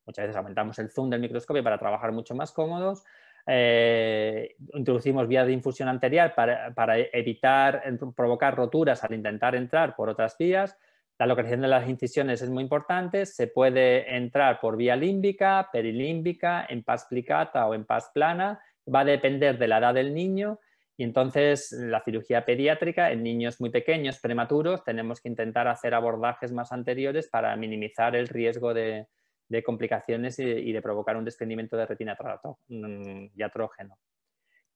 Muchas veces aumentamos el zoom del microscopio para trabajar mucho más cómodos, eh, introducimos vías de infusión anterior para, para, evitar provocar roturas al intentar entrar por otras vías. La localización de las incisiones es muy importante. Se puede entrar por vía límbica, perilímbica, en paz plicata o en paz plana. Va a depender de la edad del niño. Y entonces la cirugía pediátrica en niños muy pequeños, prematuros, tenemos que intentar hacer abordajes más anteriores para minimizar el riesgo de, de complicaciones y, de provocar un desprendimiento de retina mm, atrógeno.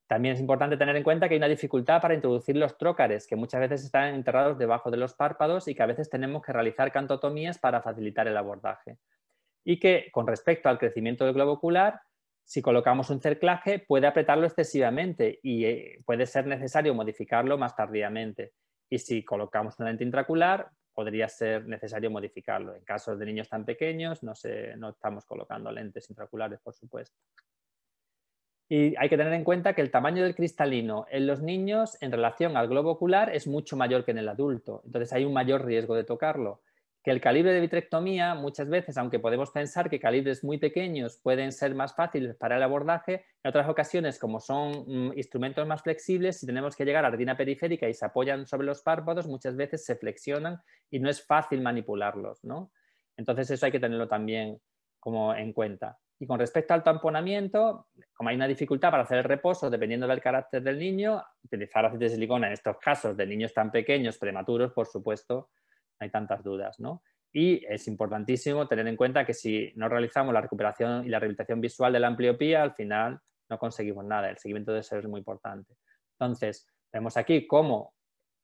También es importante tener en cuenta que hay una dificultad para introducir los trócares, que muchas veces están enterrados debajo de los párpados y que a veces tenemos que realizar cantotomías para facilitar el abordaje. Y que con respecto al crecimiento del globo ocular, si colocamos un cerclaje puede apretarlo excesivamente y eh, puede ser necesario modificarlo más tardíamente. Y si colocamos una lente intracular, podría ser necesario modificarlo. En casos de niños tan pequeños no, estamos colocando lentes intraoculares, por supuesto. Y hay que tener en cuenta que el tamaño del cristalino en los niños en relación al globo ocular es mucho mayor que en el adulto, entonces hay un mayor riesgo de tocarlo que el calibre de vitrectomía muchas veces, aunque podemos pensar que calibres muy pequeños pueden ser más fáciles para el abordaje, en otras ocasiones, como son mm, instrumentos más flexibles, si tenemos que llegar a la retina periférica y se apoyan sobre los párpados, muchas veces se flexionan y no es fácil manipularlos. ¿no? Entonces eso hay que tenerlo también como en cuenta. Y con respecto al tamponamiento, como hay una dificultad para hacer el reposo dependiendo del carácter del niño, utilizar aceite de silicona en estos casos de niños tan pequeños, prematuros, por supuesto, hay tantas dudas, ¿no? Y es importantísimo tener en cuenta que si no realizamos la recuperación y la rehabilitación visual de la ampliopía... al final no conseguimos nada. El seguimiento de ser es muy importante. Entonces, vemos aquí cómo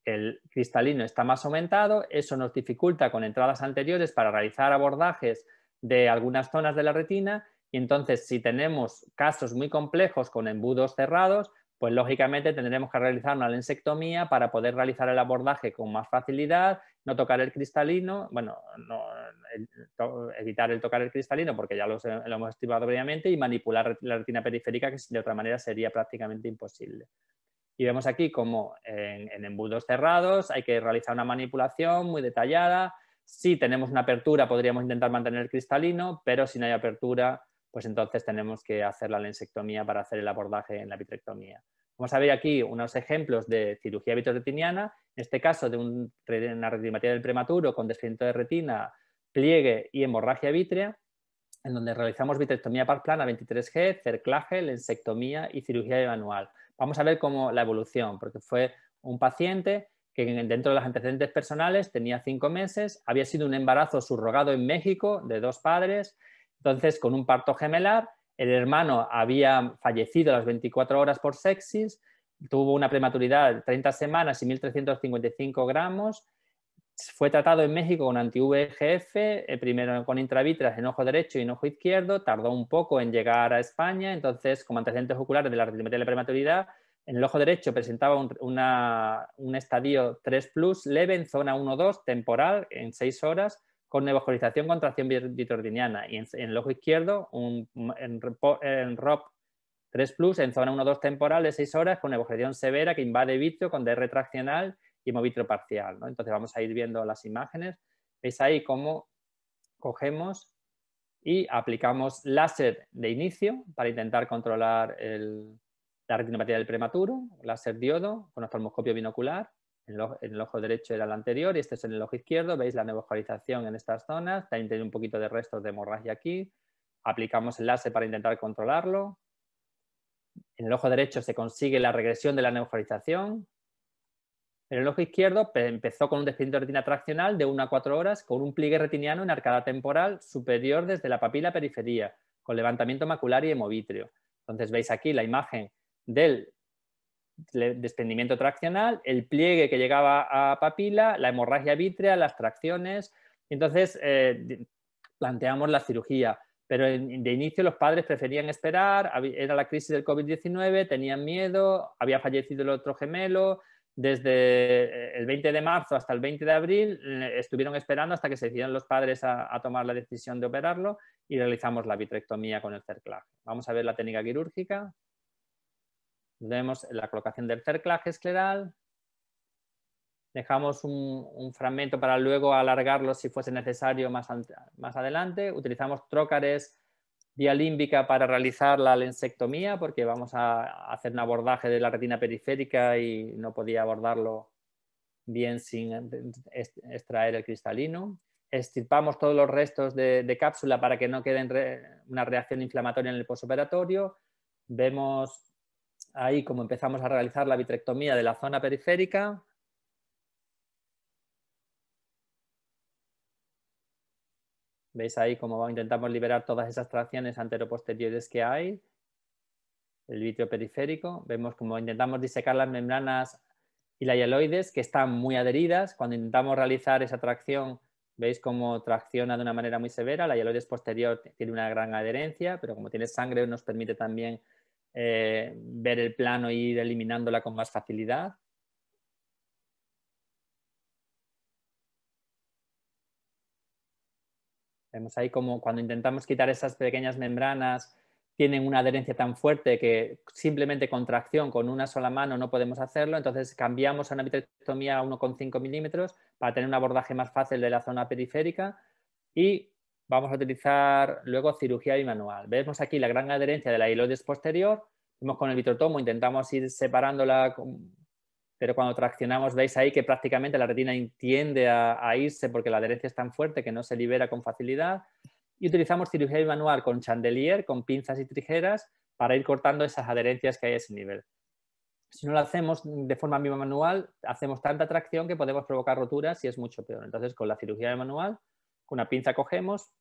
el cristalino está más aumentado, eso nos dificulta con entradas anteriores para realizar abordajes de algunas zonas de la retina y entonces si tenemos casos muy complejos con embudos cerrados, pues lógicamente tendremos que realizar una lensectomía para poder realizar el abordaje con más facilidad no tocar el cristalino, bueno, evitar el tocar el cristalino porque ya lo hemos estimado previamente y manipular la retina periférica que de otra manera sería prácticamente imposible. Y vemos aquí como en, embudos cerrados hay que realizar una manipulación muy detallada. Si tenemos una apertura podríamos intentar mantener el cristalino, pero si no hay apertura, pues entonces tenemos que hacer la lensectomía para hacer el abordaje en la vitrectomía. Vamos a ver aquí unos ejemplos de cirugía vitreotiniana, en este caso de un, una retinopatía del prematuro con descenso de retina, pliegue y hemorragia vítrea, en donde realizamos vitrectomía par plana 23G, cerclaje, lensectomía y cirugía manual. Vamos a ver cómo la evolución, porque fue un paciente que dentro de los antecedentes personales tenía cinco meses, había sido un embarazo subrogado en México de dos padres, entonces con un parto gemelar el hermano había fallecido a las 24 horas por sexis, tuvo una prematuridad de 30 semanas y 1.355 gramos, fue tratado en México con anti vgf primero con intravitras en ojo derecho y en ojo izquierdo, tardó un poco en llegar a España, entonces como antecedentes oculares de la retinopatía de la prematuridad, en el ojo derecho presentaba un, un estadio 3 leve en zona 1-2 temporal en 6 horas, con neovascularización con tracción y en, el ojo izquierdo en, ROP 3 Plus en zona 1-2 temporal de 6 horas con evocalización severa que invade vitro con DR traccional y movitro parcial. Entonces vamos a ir viendo las imágenes. Veis ahí cómo cogemos y aplicamos láser de inicio para intentar controlar el, la retinopatía del prematuro, láser diodo con oftalmoscopio binocular en, el, ojo derecho era el anterior y este es en el ojo izquierdo, veis la neovascularización en estas zonas, también tiene un poquito de restos de hemorragia aquí, aplicamos el láser para intentar controlarlo, en el ojo derecho se consigue la regresión de la neovascularización, en el ojo izquierdo empezó con un desprendimiento de retina traccional de 1 a 4 horas con un pliegue retiniano en arcada temporal superior desde la papila periferia, con levantamiento macular y hemovitrio. Entonces veis aquí la imagen del desprendimiento traccional, el pliegue que llegaba a papila, la hemorragia vítrea, las tracciones. Entonces eh, planteamos la cirugía, pero de inicio los padres preferían esperar, era la crisis del COVID-19, tenían miedo, había fallecido el otro gemelo, desde eh, el 20 de marzo hasta el 20 de abril eh, estuvieron esperando hasta que se decidieron los padres a, tomar la decisión de operarlo y realizamos la vitrectomía con el cerclaje. Vamos a ver la técnica quirúrgica. Vemos la colocación del cerclaje escleral. Dejamos un, fragmento para luego alargarlo si fuese necesario más, más adelante. Utilizamos trócares límbica para realizar la lensectomía porque vamos a hacer un abordaje de la retina periférica y no podía abordarlo bien sin extraer el cristalino. Estirpamos todos los restos de, cápsula para que no quede una reacción inflamatoria en el posoperatorio. Vemos ahí como empezamos a realizar la vitrectomía de la zona periférica, veis ahí cómo intentamos liberar todas esas tracciones anteroposteriores que hay, el vitrio periférico, vemos cómo intentamos disecar las membranas y la hialoides que están muy adheridas, cuando intentamos realizar esa tracción veis cómo tracciona de una manera muy severa, la hialoides posterior tiene una gran adherencia, pero como tiene sangre nos permite también eh, ver el plano e ir eliminándola con más facilidad. Vemos ahí como cuando intentamos quitar esas pequeñas membranas tienen una adherencia tan fuerte que simplemente con tracción con una sola mano no podemos hacerlo, entonces cambiamos a una vitrectomía a 1,5 milímetros para tener un abordaje más fácil de la zona periférica y vamos a utilizar luego cirugía bimanual. Vemos aquí la gran adherencia de la hiloides posterior, vemos con el vitrotomo, intentamos ir separándola, pero cuando traccionamos veis ahí que prácticamente la retina tiende a, a irse porque la adherencia es tan fuerte que no se libera con facilidad. Y utilizamos cirugía bimanual con chandelier, con pinzas y tijeras, para ir cortando esas adherencias que hay a ese nivel. Si no lo hacemos de forma manual, hacemos tanta tracción que podemos provocar roturas y es mucho peor. Entonces, con la cirugía bimanual, con una pinza cogemos,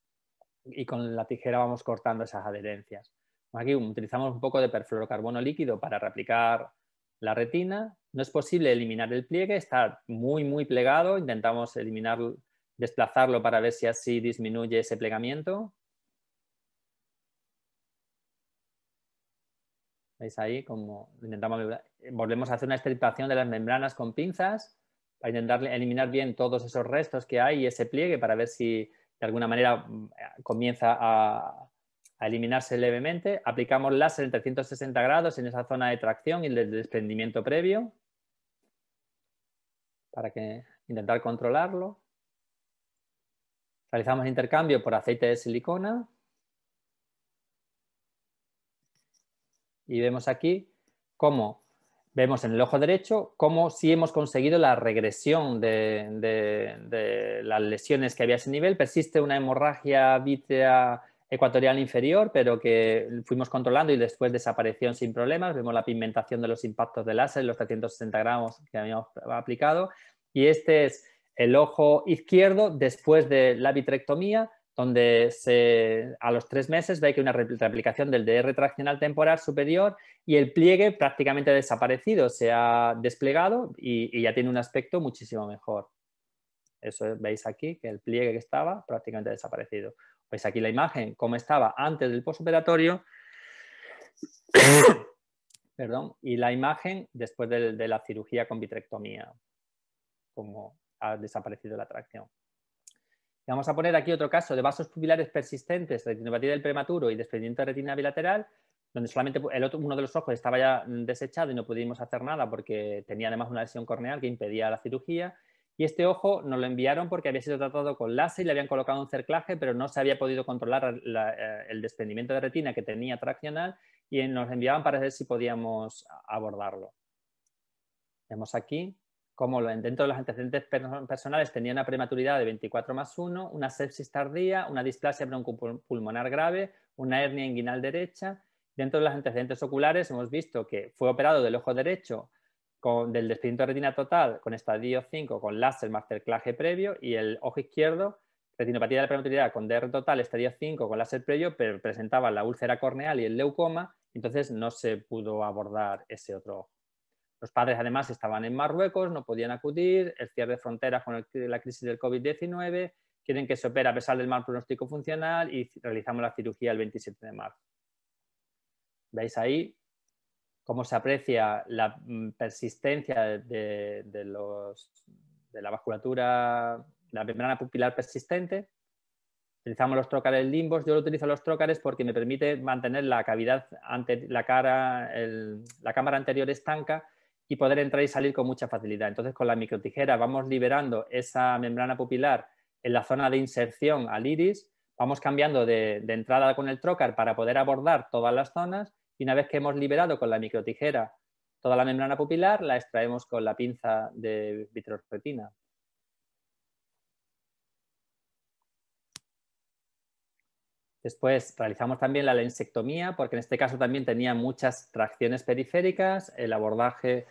y con la tijera vamos cortando esas adherencias. Aquí utilizamos un poco de perfluorocarbono líquido para replicar la retina. No es posible eliminar el pliegue, está muy, muy plegado. Intentamos eliminar, desplazarlo para ver si así disminuye ese plegamiento. ¿Veis ahí como intentamos, volvemos a hacer una estripación de las membranas con pinzas para intentar eliminar bien todos esos restos que hay y ese pliegue para ver si de alguna manera mm, eh, comienza a, eliminarse levemente. Aplicamos láser en 360 grados en esa zona de tracción y el desprendimiento previo para que, intentar controlarlo. Realizamos intercambio por aceite de silicona. Y vemos aquí cómo vemos en el ojo derecho cómo sí hemos conseguido la regresión de, las lesiones que había a ese nivel. Persiste una hemorragia vítrea ecuatorial inferior, pero que fuimos controlando y después desapareció sin problemas. Vemos la pigmentación de los impactos de láser, los 360 gramos que habíamos aplicado. Y este es el ojo izquierdo después de la vitrectomía, donde a los tres meses ve que una replicación del DR traccional temporal superior y el pliegue prácticamente desaparecido, se ha desplegado y, ya tiene un aspecto muchísimo mejor. Eso veis aquí, que el pliegue que estaba prácticamente desaparecido. Veis aquí la imagen, como estaba antes del posoperatorio perdón, y la imagen después de, de la cirugía con vitrectomía, como ha desaparecido la tracción vamos a poner aquí otro caso de vasos pupilares persistentes, retinopatía del prematuro y desprendimiento de retina bilateral, donde solamente el otro, uno de los ojos estaba ya desechado y no pudimos hacer nada porque tenía además una lesión corneal que impedía la cirugía. Y este ojo nos lo enviaron porque había sido tratado con láser y le habían colocado un cerclaje, pero no se había podido controlar eh, el desprendimiento de retina que tenía traccional y nos enviaban para ver si podíamos abordarlo. Vemos aquí como lo dentro de los antecedentes personales tenía una prematuridad de 24 más 1, una sepsis tardía, una displasia broncopulmonar grave, una hernia inguinal derecha. Dentro de los antecedentes oculares hemos visto que fue operado del ojo derecho con, del desprendimiento de retina total con estadio 5 con láser masterclaje previo y el ojo izquierdo, retinopatía de la prematuridad con DR total, estadio 5 con láser previo, pero presentaba la úlcera corneal y el leucoma, entonces no se pudo abordar ese otro ojo. Los padres además estaban en Marruecos, no podían acudir, el cierre de fronteras con la crisis del COVID-19, quieren que se opera a pesar del mal pronóstico funcional y realizamos la cirugía el 27 de marzo. ¿Veis ahí cómo se aprecia la mm, persistencia de, la vasculatura, la membrana pupilar persistente? Utilizamos los trocares limbos. Yo lo utilizo los trocares porque me permite mantener la cavidad ante la cara, la cámara anterior estanca y poder entrar y salir con mucha facilidad. Entonces, con la microtijera vamos liberando esa membrana pupilar en la zona de inserción al iris, vamos cambiando de, entrada con el trocar para poder abordar todas las zonas y una vez que hemos liberado con la microtijera toda la membrana pupilar, la extraemos con la pinza de vitrospetina Después realizamos también la lensectomía, porque en este caso también tenía muchas tracciones periféricas, el abordaje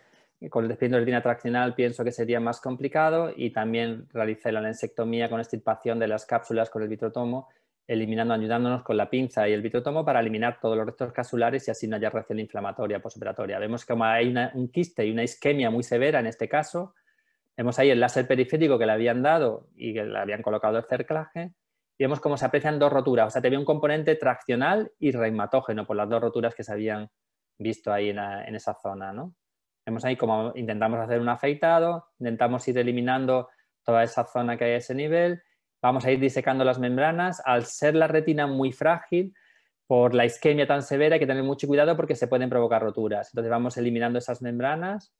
con el retina traccional pienso que sería más complicado y también realicé la lensectomía con extirpación de las cápsulas con el vitrotomo, eliminando, ayudándonos con la pinza y el vitrotomo para eliminar todos los restos casulares y así no haya reacción inflamatoria posoperatoria. Vemos como hay un quiste y una isquemia muy severa en este caso. Vemos ahí el láser periférico que le habían dado y que le habían colocado el cerclaje. Y vemos cómo se aprecian dos roturas. O sea, tenía un componente traccional y reumatógeno por las dos roturas que se habían visto ahí en, en esa zona, ¿no? Vemos ahí como intentamos hacer un afeitado, intentamos ir eliminando toda esa zona que hay a ese nivel, vamos a ir disecando las membranas. Al ser la retina muy frágil, por la isquemia tan severa hay que tener mucho cuidado porque se pueden provocar roturas. Entonces vamos eliminando esas membranas.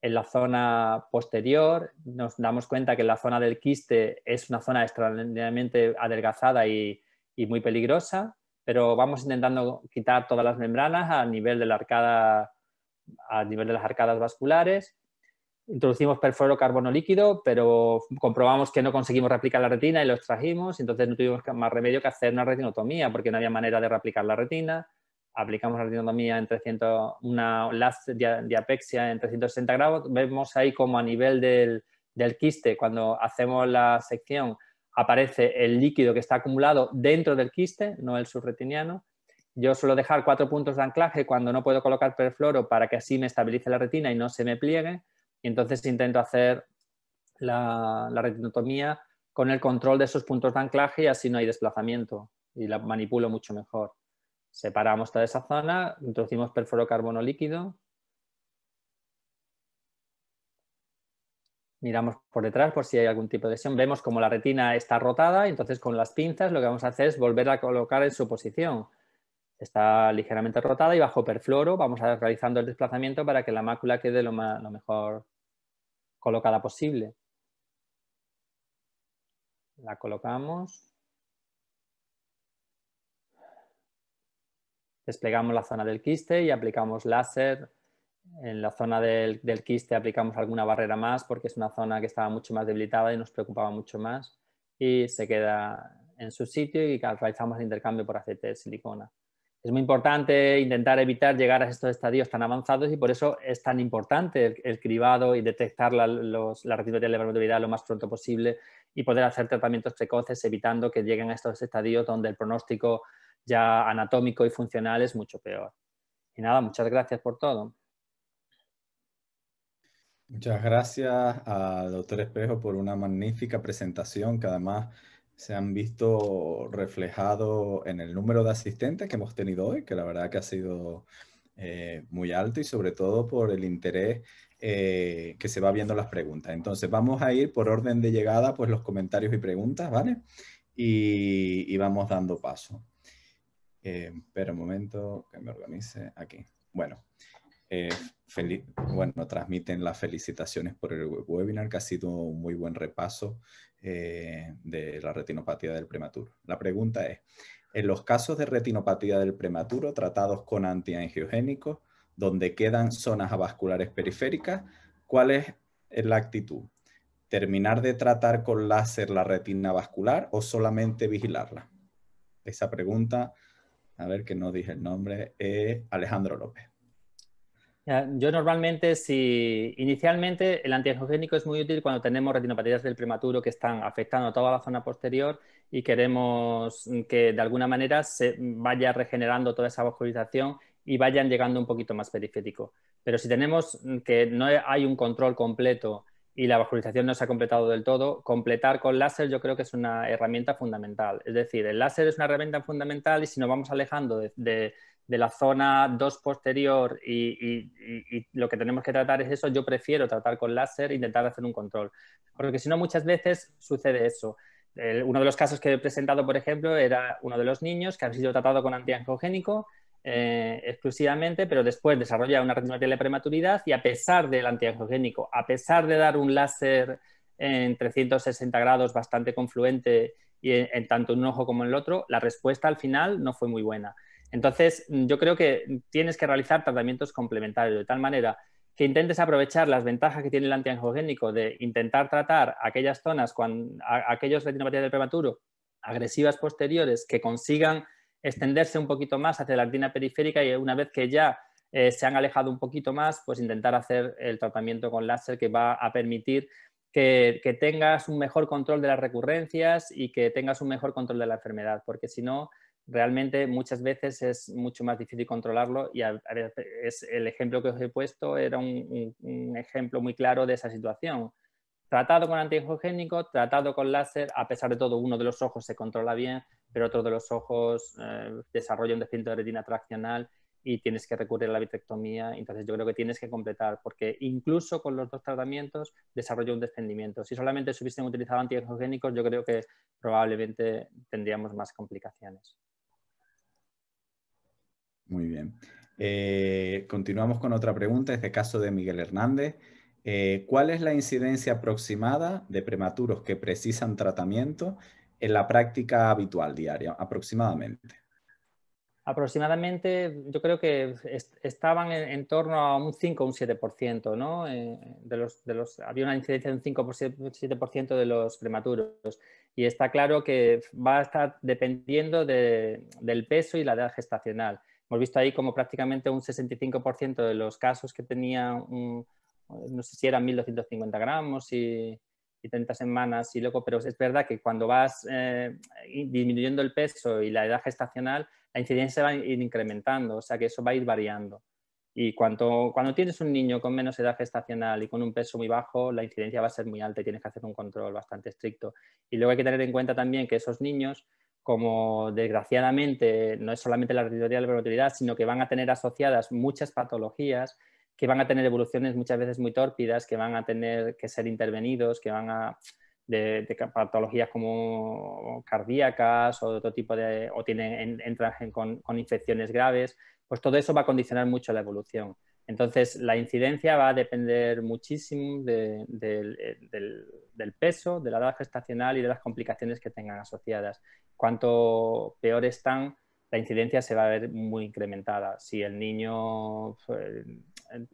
En la zona posterior nos damos cuenta que la zona del quiste es una zona extraordinariamente adelgazada y, y muy peligrosa, pero vamos intentando quitar todas las membranas a nivel de la arcada a nivel de las arcadas vasculares. Introducimos carbono líquido, pero comprobamos que no conseguimos replicar la retina y lo extrajimos, entonces no tuvimos más remedio que hacer una retinotomía porque no había manera de replicar la retina. Aplicamos la retinotomía en 300, una LAS diapexia en 360 grados. Vemos ahí como a nivel del, del quiste, cuando hacemos la sección, aparece el líquido que está acumulado dentro del quiste, no el subretiniano yo suelo dejar cuatro puntos de anclaje cuando no puedo colocar perfloro para que así me estabilice la retina y no se me pliegue. Y entonces intento hacer la, retinotomía con el control de esos puntos de anclaje y así no hay desplazamiento y la manipulo mucho mejor. Separamos toda esa zona, introducimos carbono líquido. Miramos por detrás por si hay algún tipo de lesión. Vemos como la retina está rotada, entonces con las pinzas lo que vamos a hacer es volver a colocar en su posición está ligeramente rotada y bajo perfloro. vamos a realizando el desplazamiento para que la mácula quede lo, mejor colocada posible. La colocamos. Desplegamos la zona del quiste y aplicamos láser. En la zona del, del quiste aplicamos alguna barrera más porque es una zona que estaba mucho más debilitada y nos preocupaba mucho más. Y se queda en su sitio y realizamos el intercambio por aceite de silicona es muy importante intentar evitar llegar a estos estadios tan avanzados y por eso es tan importante el, cribado y detectar la, los, la de lo más pronto posible y poder hacer tratamientos precoces evitando que lleguen a estos estadios donde el pronóstico ya anatómico y funcional es mucho peor. Y nada, muchas gracias por todo. Muchas gracias al doctor Espejo por una magnífica presentación que además se han visto reflejados en el número de asistentes que hemos tenido hoy, que la verdad que ha sido eh, muy alto y sobre todo por el interés eh, que se va viendo las preguntas. Entonces vamos a ir por orden de llegada, pues los comentarios y preguntas, ¿vale? Y, vamos dando paso. Eh, espera un momento que me organice aquí. Bueno, bueno, transmiten las felicitaciones por el webinar, que ha sido un muy buen repaso eh, de la retinopatía del prematuro. La pregunta es, en los casos de retinopatía del prematuro tratados con antiangiogénicos, donde quedan zonas avasculares periféricas, ¿cuál es la actitud? ¿Terminar de tratar con láser la retina vascular o solamente vigilarla? Esa pregunta, a ver que no dije el nombre, es eh, Alejandro López. Yo normalmente, si inicialmente el antiangiogénico es muy útil cuando tenemos retinopatías del prematuro que están afectando toda la zona posterior y queremos que de alguna manera se vaya regenerando toda esa vascularización y vayan llegando un poquito más periférico. Pero si tenemos que no hay un control completo y la vascularización no se ha completado del todo, completar con láser yo creo que es una herramienta fundamental. Es decir, el láser es una herramienta fundamental y si nos vamos alejando de de la zona 2 posterior y, lo que tenemos que tratar es eso, yo prefiero tratar con láser e intentar hacer un control. Porque si no, muchas veces sucede eso. uno de los casos que he presentado, por ejemplo, era uno de los niños que ha sido tratado con antiangiogénico eh, exclusivamente, pero después desarrolla una retinopatía de prematuridad y a pesar del antiangiogénico, a pesar de dar un láser en 360 grados bastante confluente y en, tanto un ojo como en el otro, la respuesta al final no fue muy buena. Entonces, mm, yo creo que tienes que realizar tratamientos complementarios de tal manera que intentes aprovechar las ventajas que tiene el antiangiogénico de intentar tratar aquellas zonas, aquellos retinopatías de prematuro agresivas posteriores que consigan extenderse un poquito más hacia la retina periférica y una vez que ya eh, se han alejado un poquito más, pues intentar hacer el tratamiento con láser que va a permitir que tengas un mejor control de las recurrencias y que tengas un mejor control de la enfermedad, porque si no, realmente muchas veces es mucho más difícil controlarlo y es, el ejemplo que os he puesto era un, ejemplo muy claro de esa situación. Tratado con antiangiogénico, tratado con láser, a pesar de todo uno de los ojos se controla bien, pero otro de los ojos eh, desarrolla un descenso de retina traccional y tienes que recurrir a la vitrectomía, entonces yo creo que tienes que completar, porque incluso con los dos tratamientos desarrolla un descendimiento. Si solamente se hubiesen utilizado antiangiogénicos, yo creo que probablemente tendríamos más complicaciones. Muy bien. Eh, continuamos con otra pregunta, este caso de Miguel Hernández. Eh, ¿Cuál es la incidencia aproximada de prematuros que precisan tratamiento en la práctica habitual diaria, aproximadamente? Aproximadamente, yo creo que estaban en, torno a un 5 o un 7%, ¿no? Eh, de había una incidencia de un 5 o 7% de los prematuros. Y está claro que va a estar dependiendo del peso y la edad gestacional. Hemos visto ahí como prácticamente un 65% de los casos que tenía, no sé si eran 1.250 gramos y, 30 semanas y luego, pero es verdad que cuando vas eh, disminuyendo el peso y la edad gestacional, la incidencia va a ir incrementando, o sea que eso va a ir variando. Y cuando tienes un niño con menos edad gestacional y con un peso muy bajo, la incidencia va a ser muy alta y tienes que hacer un control bastante estricto. Y luego hay que tener en cuenta también que esos niños como desgraciadamente no es solamente la retinotividad de la hipermotilidad, sino que van a tener asociadas muchas patologías, que van a tener evoluciones muchas veces muy torpidas que van a tener que ser intervenidos, que van a de, patologías como cardíacas o de otro tipo de, o tienen, entran con infecciones graves, pues todo eso va a condicionar mucho la evolución. Entonces, la incidencia va a depender muchísimo eh, del, peso, de la edad gestacional y de las complicaciones que tengan asociadas. Cuanto peor están, la incidencia se va a ver muy incrementada. Si el niño pues, eh,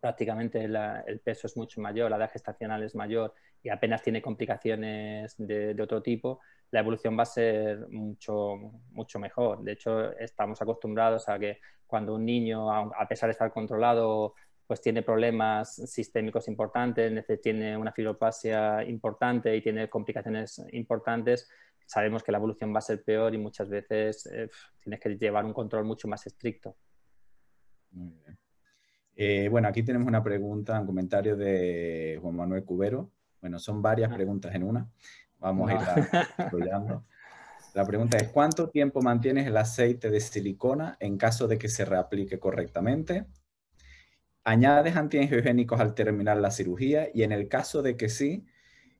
prácticamente el peso es mucho mayor, la edad gestacional es mayor y apenas tiene complicaciones de, otro tipo, la evolución va a ser mucho, mucho mejor. De hecho, estamos acostumbrados a que cuando un niño, a pesar de estar controlado, pues tiene problemas sistémicos importantes, tiene una fibropasia importante y tiene complicaciones importantes, sabemos que la evolución va a ser peor y muchas veces eh, tienes que llevar un control mucho más estricto. Eh, bueno, aquí tenemos una pregunta, un comentario de Juan Manuel Cubero. Bueno, son varias ah. preguntas en una. Vamos a ir desarrollando. La pregunta es, ¿cuánto tiempo mantienes el aceite de silicona en caso de que se reaplique correctamente? ¿Añades antiangiogénicos al terminar la cirugía? Y en el caso de que sí,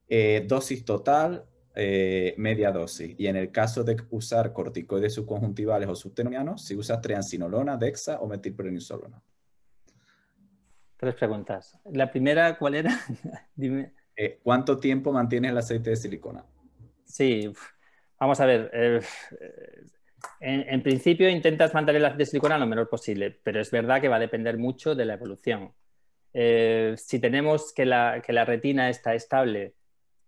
eh, dosis total, eh, media dosis. Y en el caso de usar corticoides subconjuntivales o subtenonianos, si usas triancinolona, dexa o metilprednisolona. Tres preguntas. La primera, ¿cuál era? Dime. Eh, ¿Cuánto tiempo mantienes el aceite de silicona? Sí, Vamos a ver. Eh, en, principio intentas mantener la silicona lo menor posible, pero es verdad que va a depender mucho de la evolución. Eh, si tenemos que la, que la, retina está estable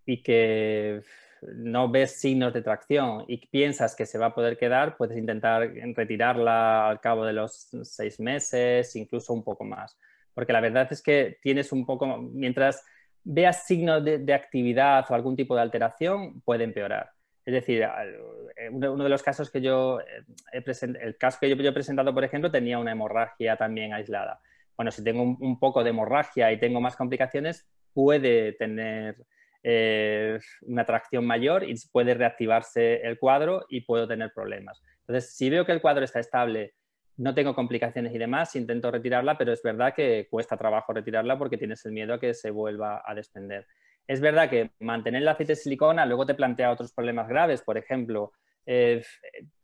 y que no ves signos de tracción y piensas que se va a poder quedar, puedes intentar retirarla al cabo de los seis meses, incluso un poco más. Porque la verdad es que tienes un poco, mientras veas signos de actividad o algún tipo de alteración, puede empeorar. Es decir, eh, uno de los casos que yo eh, el caso que yo, he presentado, por ejemplo, tenía una hemorragia también aislada. Bueno, si tengo un, poco de hemorragia y tengo más complicaciones, puede tener eh, una tracción mayor y puede reactivarse el cuadro y puedo tener problemas. Entonces, si veo que el cuadro está estable, no tengo complicaciones y demás, intento retirarla, pero es verdad que cuesta trabajo retirarla porque tienes el miedo a que se vuelva a desprender. Es verdad que mantener el aceite de silicona luego te plantea otros problemas graves, por ejemplo, eh,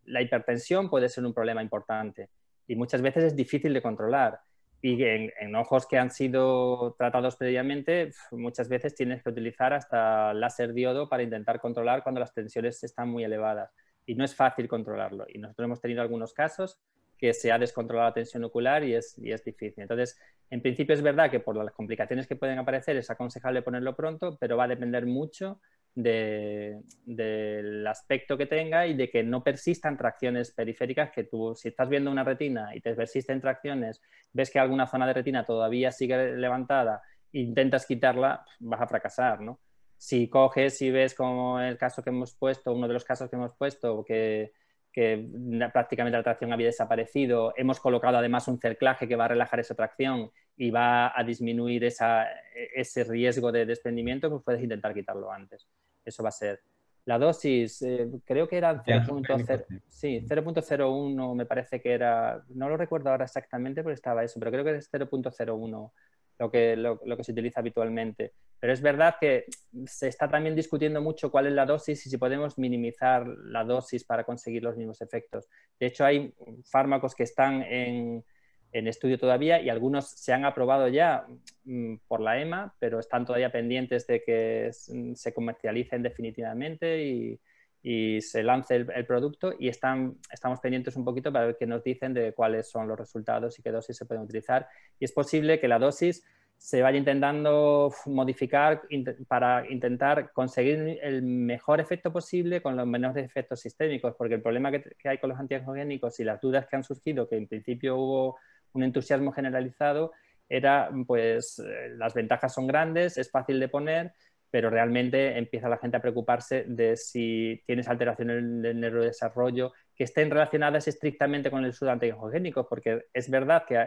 la hipertensión puede ser un problema importante y muchas veces es difícil de controlar. Y en, en, ojos que han sido tratados previamente, muchas veces tienes que utilizar hasta láser diodo para intentar controlar cuando las tensiones están muy elevadas. Y no es fácil controlarlo. Y nosotros hemos tenido algunos casos que se ha descontrolado la tensión ocular y es, difícil. Entonces, en principio es verdad que por las complicaciones que pueden aparecer es aconsejable ponerlo pronto, pero va a depender mucho del aspecto que tenga y de que no persistan tracciones periféricas que tú, si estás viendo una retina y te persisten tracciones, ves que alguna zona de retina todavía sigue levantada e intentas quitarla, vas a fracasar, ¿no? Si coges y ves como el caso que hemos puesto, uno de los casos que hemos puesto, que que prácticamente la tracción había desaparecido. Hemos colocado además un cerclaje que va a relajar esa tracción y va a disminuir e, ese riesgo de desprendimiento, pues puedes intentar quitarlo antes. Eso va a ser. La dosis, eh, creo que era 0.01, sí, 0.01 me parece que era, no lo recuerdo ahora exactamente, porque estaba eso, pero creo que es 0.01 lo que, lo, que se utiliza habitualmente. Pero es verdad que se está también discutiendo mucho cuál es la dosis y si podemos minimizar la dosis para conseguir los mismos efectos. De hecho, hay fármacos que están en, en estudio todavía y algunos se han aprobado ya mm, por la EMA, pero están todavía pendientes de que se comercialicen definitivamente y, y se lance el, producto y están, estamos pendientes un poquito para ver qué nos dicen de cuáles son los resultados y qué dosis se pueden utilizar. Y es posible que la dosis se vaya intentando modificar para intentar conseguir el mejor efecto posible con los menores efectos sistémicos, porque el problema que, hay con los antiangiogénicos y las dudas que han surgido, que en principio hubo un entusiasmo generalizado, era pues eh, las ventajas son grandes, es fácil de poner, pero realmente empieza la gente a preocuparse de si tienes alteraciones del neurodesarrollo que estén relacionadas estrictamente con el uso de porque es verdad que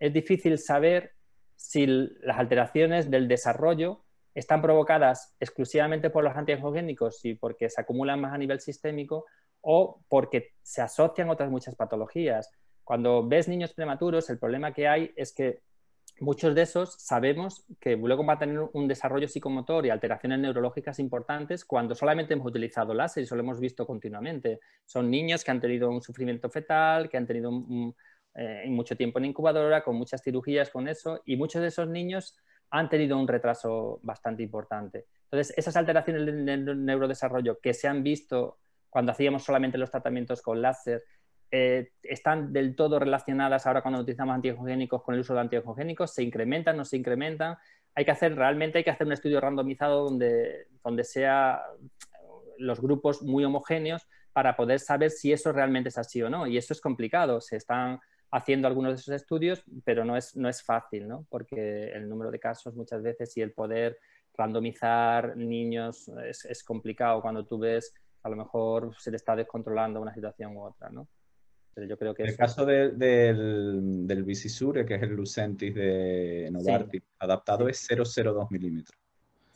es difícil saber si las alteraciones del desarrollo están provocadas exclusivamente por los antiangiogénicos y porque se acumulan más a nivel sistémico o porque se asocian otras muchas patologías. Cuando ves niños prematuros, el problema que hay es que muchos de esos sabemos que luego va a tener un desarrollo psicomotor y alteraciones neurológicas importantes cuando solamente hemos utilizado láser y eso lo hemos visto continuamente. Son niños que han tenido un sufrimiento fetal, que han tenido eh, mucho tiempo en incubadora, con muchas cirugías, con eso, y muchos de esos niños han tenido un retraso bastante importante. Entonces, esas alteraciones del neurodesarrollo que se han visto cuando hacíamos solamente los tratamientos con láser eh, están del todo relacionadas ahora cuando utilizamos antiangiogénicos con el uso de antiangiogénicos, se incrementan, no se incrementan. Hay que hacer, realmente hay que hacer un estudio randomizado donde, donde sea los grupos muy homogéneos para poder saber si eso realmente es así o no. Y eso es complicado. Se están haciendo algunos de esos estudios, pero no es, no es fácil, ¿no? Porque el número de casos muchas veces y el poder randomizar niños es, es complicado cuando tú ves a lo mejor se le está descontrolando una situación u otra, ¿no? yo creo que... El caso del, del que es el Lucentis de Novartis, adaptado es 0,02 milímetros.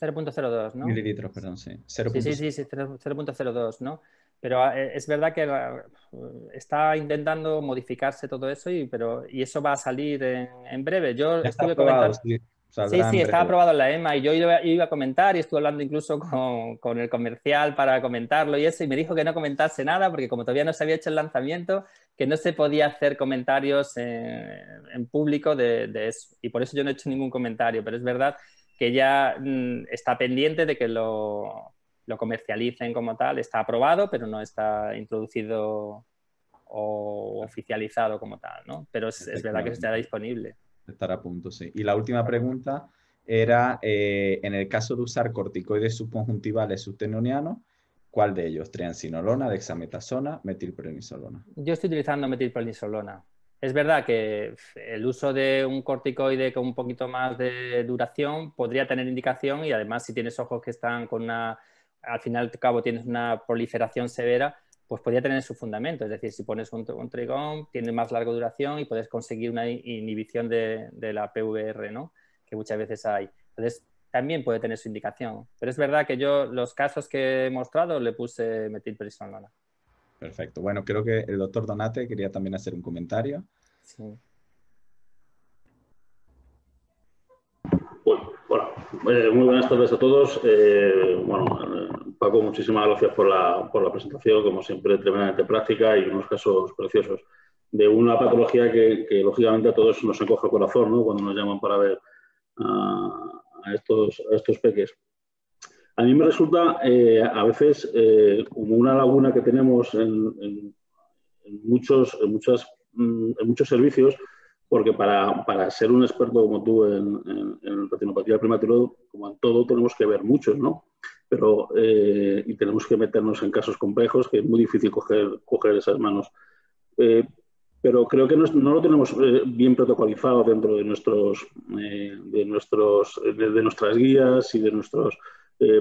0.02, ¿no? Mililitros, perdón, sí. Sí, sí, sí, 0.02, ¿no? Pero eh, es verdad que está intentando modificarse todo eso, y, pero, y eso va a salir en, breve. Yo estuve comentando... Sí, sí, estaba aprobado en la EMA y yo iba, a comentar y estuve hablando incluso con, el comercial para comentarlo y eso y me dijo que no comentase nada porque como todavía no se había hecho el lanzamiento, que no se podía hacer comentarios en, público de, eso y por eso yo no he hecho ningún comentario, pero es verdad que ya mm, está pendiente de que lo, comercialicen como tal, está aprobado pero no está introducido o oficializado como tal, ¿no? Pero es, verdad que estará disponible. Estar a punto, sí. Y la última pregunta era, eh, en el caso de usar corticoides subconjuntivales subtenonianos, ¿cuál de ellos? ¿Triansinolona, dexametasona, metilprednisolona? Yo estoy utilizando metilprednisolona. Es verdad que el uso de un corticoide con un poquito más de duración podría tener indicación y además si tienes ojos que están con una, al final al cabo tienes una proliferación severa, pues podría tener su fundamento. Es decir, si pones un, un trigón, tiene más larga duración y puedes conseguir una inhibición de, la PVR, ¿no? Que muchas veces hay. Entonces, también puede tener su indicación. Pero es verdad que yo los casos que he mostrado le puse metilprednisolona. Perfecto. Bueno, creo que el doctor Donate quería también hacer un comentario. Sí. Eh, muy buenas tardes a todos. Eh, bueno, Paco, muchísimas gracias por la, por la presentación, como siempre, tremendamente práctica y unos casos preciosos de una patología que, lógicamente a todos nos encoge el corazón ¿no? cuando nos llaman para ver a, estos, estos peques. A mí me resulta eh, a veces eh, como una laguna que tenemos en, en, muchos, mm, muchos servicios, porque para, para, ser un experto como tú en, retinopatía prematuro, como en todo, tenemos que ver muchos, ¿no? pero eh, y tenemos que meternos en casos complejos que es muy difícil coger, coger esas manos. Eh, pero creo que no, lo tenemos eh, bien protocolizado dentro de nuestros de nuestros de, nuestras guías y de nuestros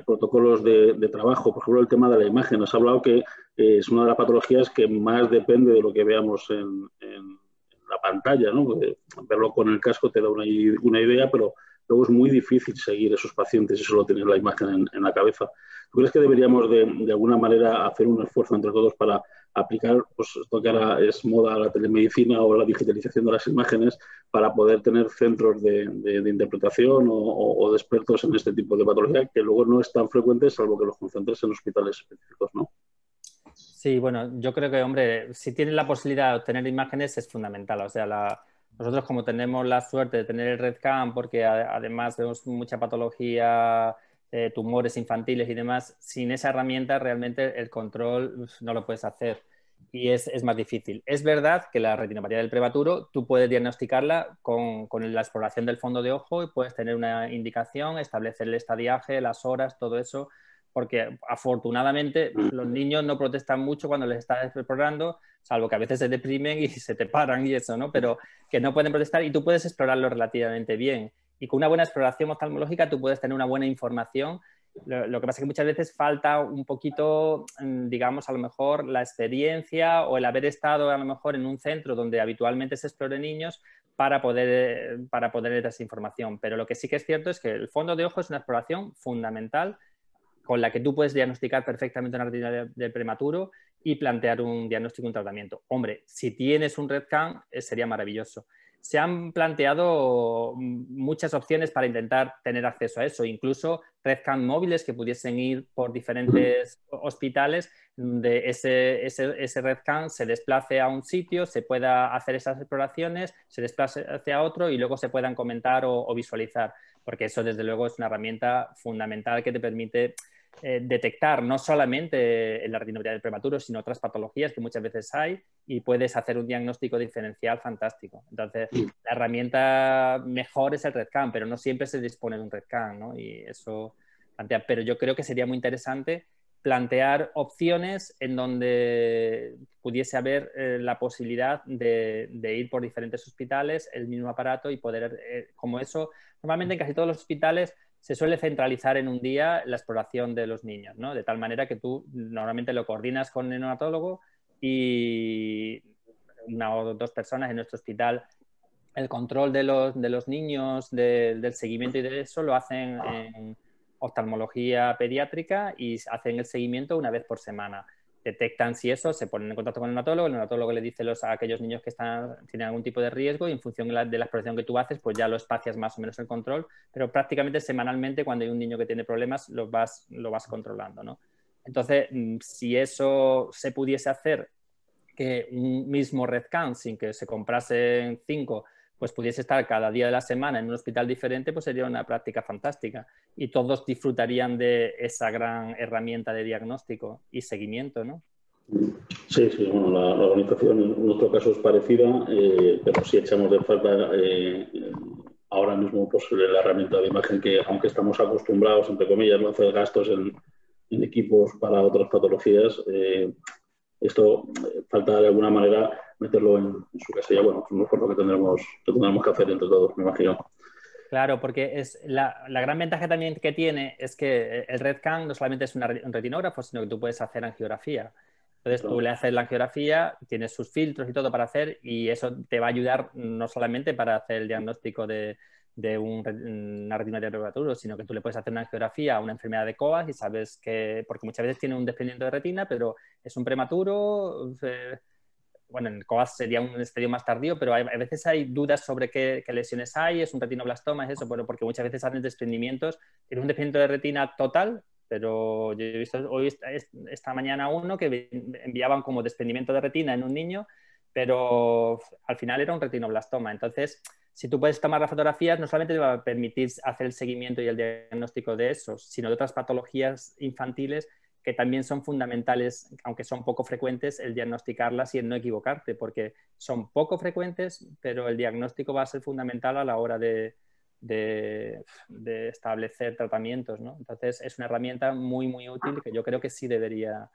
protocolos de, trabajo. Por ejemplo, el tema de la imagen. Nos ha hablado que es una de las patologías que más depende de lo que veamos en, la pantalla, ¿no? verlo con el casco te da una idea, pero luego es muy difícil seguir esos pacientes y solo tener la imagen en, la cabeza. ¿Tú crees que deberíamos de, alguna manera hacer un esfuerzo entre todos para aplicar pues, esto que ahora es moda la telemedicina o la digitalización de las imágenes para poder tener centros de, interpretación o, de expertos en este tipo de patología que luego no es tan frecuente salvo que los concentres en hospitales específicos, ¿no? Sí, bueno, yo creo que, hombre, si tienen la posibilidad de obtener imágenes es fundamental. O sea, la, nosotros como tenemos la suerte de tener el RedCam, porque además vemos mucha patología, eh, tumores infantiles y demás, sin esa herramienta realmente el control no lo puedes hacer y es, es, más difícil. Es verdad que la retinopatía del prematuro tú puedes diagnosticarla con, con, la exploración del fondo de ojo y puedes tener una indicación, establecer el estadiaje, las horas, todo eso, porque afortunadamente mm. los niños no protestan mucho cuando les estás explorando, salvo que a veces se deprimen y se te paran y eso, ¿no? Pero que no pueden protestar y tú puedes explorarlo relativamente bien. Y con una buena exploración oftalmológica tú puedes tener una buena información. Lo, que pasa es que muchas veces falta un poquito, mm, digamos, a lo mejor la experiencia o el haber estado a lo mejor en un centro donde habitualmente se exploren niños para poder, eh, para poder dar esa información. Pero lo que sí que es cierto es que el fondo de ojo es una exploración fundamental con la que tú puedes diagnosticar perfectamente una retina del prematuro y plantear un diagnóstico un tratamiento. Hombre, si tienes un RedCam, eh, sería maravilloso. Se han planteado mm, muchas opciones para intentar tener acceso a eso, incluso RedCan móviles que pudiesen ir por diferentes hospitales, donde mm, ese, ese, se desplace a un sitio, se pueda hacer esas exploraciones, se desplace hacia otro y luego se puedan comentar o visualizar, porque eso desde luego es una herramienta fundamental que te permite eh, detectar no solamente la retinopatía del prematuro, sino otras patologías que muchas veces hay y puedes hacer un diagnóstico diferencial fantástico. Entonces, la herramienta mejor es el RedCam, pero no siempre se dispone de un RedCam, ¿no? Y eso plantea, pero yo creo que sería muy interesante plantear opciones en donde pudiese haber eh, la posibilidad de, ir por diferentes hospitales, el mismo aparato y poder, eh, como eso, normalmente en casi todos los hospitales se suele centralizar en un día la exploración de los niños, ¿no? De tal manera que tú normalmente lo coordinas con el neonatólogo y una o dos personas en nuestro hospital el control de los, niños, del seguimiento y de eso lo hacen en oftalmología pediátrica y hacen el seguimiento una vez por semana detectan si eso, se ponen en contacto con el neonatólogo, el neonatólogo le dice los, a aquellos niños que están, tienen algún tipo de riesgo y en función de la, exploración que tú haces, pues ya lo espacias más o menos en control, pero prácticamente semanalmente cuando hay un niño que tiene problemas lo vas, lo vas controlando, ¿no? Entonces, mm, si eso se pudiese hacer, que un mismo Redcan, sin que se comprasen cinco, pues pudiese estar cada día de la semana en un hospital diferente, pues sería una práctica fantástica. Y todos disfrutarían de esa gran herramienta de diagnóstico y seguimiento, ¿no? Sí, sí, bueno, la, organización en otro caso es parecida, eh, pero si echamos de falta eh, ahora mismo pues, la herramienta de imagen que, aunque estamos acostumbrados, entre comillas, a hacer gastos en, equipos para otras patologías, eh, esto falta de alguna manera meterlo en, su casilla. Bueno, es un que tendremos, que que hacer entre todos, me imagino. Claro, porque es la, la, gran ventaja también que tiene es que eh, el RedCan no solamente es un retinógrafo, sino que tú puedes hacer angiografía. Entonces tú le haces la angiografía, tienes sus filtros y todo para hacer y eso te va a ayudar no solamente para hacer el diagnóstico de, de un, una retinopatía prematuro, sino que tú le puedes hacer una angiografía a una enfermedad de coas y sabes que, porque muchas veces tiene un desprendimiento de retina, pero es un prematuro, eh, bueno, en COAS sería un estadio más tardío, pero a veces hay dudas sobre qué, lesiones hay, es un retinoblastoma, es eso, pero porque muchas veces hacen desprendimientos, tiene un desprendimiento de retina total, pero yo he visto hoy, esta mañana uno que enviaban como desprendimiento de retina en un niño, pero al final era un retinoblastoma. Entonces, si tú puedes tomar las fotografías, no solamente te va a permitir hacer el seguimiento y el diagnóstico de eso, sino de otras patologías infantiles que también son fundamentales, aunque son poco frecuentes, el diagnosticarlas y el no equivocarte, porque son poco frecuentes, pero el diagnóstico va a ser fundamental a la hora de, establecer tratamientos. ¿no? Entonces, es una herramienta muy, muy útil que yo creo que sí debería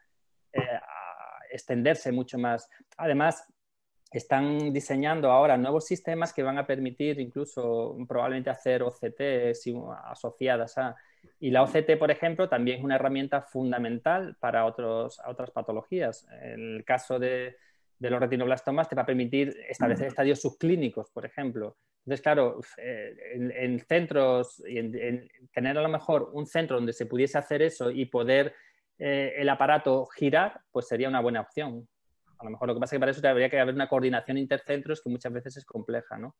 eh, extenderse mucho más. Además, están diseñando ahora nuevos sistemas que van a permitir incluso probablemente hacer OCT asociadas a y la OCT, por ejemplo, también es una herramienta fundamental para otras patologías. En el caso de, los retinoblastomas, te va a permitir establecer mm. estadios subclínicos, por ejemplo. Entonces, claro, eh, en, centros, en, tener a lo mejor un centro donde se pudiese hacer eso y poder eh, el aparato girar, pues sería una buena opción. A lo mejor lo que pasa es que para eso habría que haber una coordinación intercentros que muchas veces es compleja, ¿no?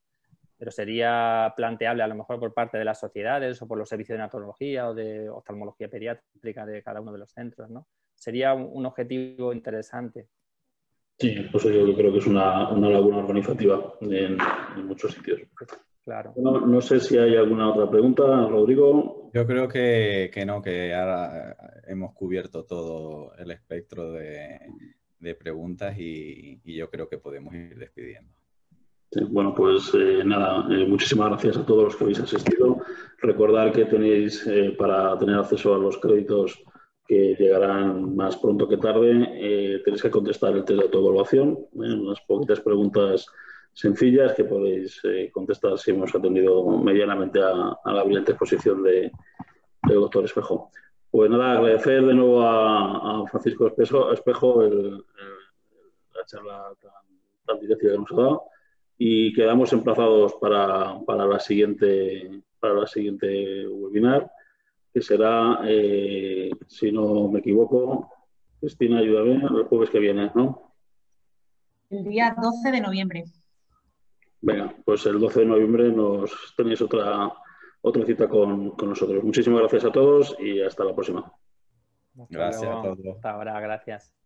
pero sería planteable a lo mejor por parte de las sociedades o por los servicios de natología o de oftalmología pediátrica de cada uno de los centros, ¿no? Sería un, objetivo interesante. Sí, pues yo creo que es una, laguna organizativa en, muchos sitios. Claro. no sé si hay alguna otra pregunta, Rodrigo. Yo creo que, no, que ahora eh, hemos cubierto todo el espectro de, preguntas y yo creo que podemos ir despidiendo. Eh, bueno, pues eh, nada, eh, muchísimas gracias a todos los que habéis asistido. Recordar que tenéis para tener acceso a los créditos que llegarán más pronto que tarde, tenéis que contestar el test de autoevaluación, unas poquitas preguntas sencillas que podéis contestar si hemos atendido medianamente a, la brillante exposición de, del doctor Espejo. Pues nada, agradecer de nuevo a, Francisco Espejo, la charla tan, tan directa que nos ha dado y quedamos emplazados para, para, la, siguiente, para la siguiente webinar, que será, eh, si no me equivoco, Cristina, ayúdame, el jueves que viene, ¿no? El día 12 de noviembre. Venga, pues el 12 de noviembre nos tenéis otra, otra cita con, nosotros. Muchísimas gracias a todos y hasta la próxima. gracias a todos. Hasta ahora, gracias.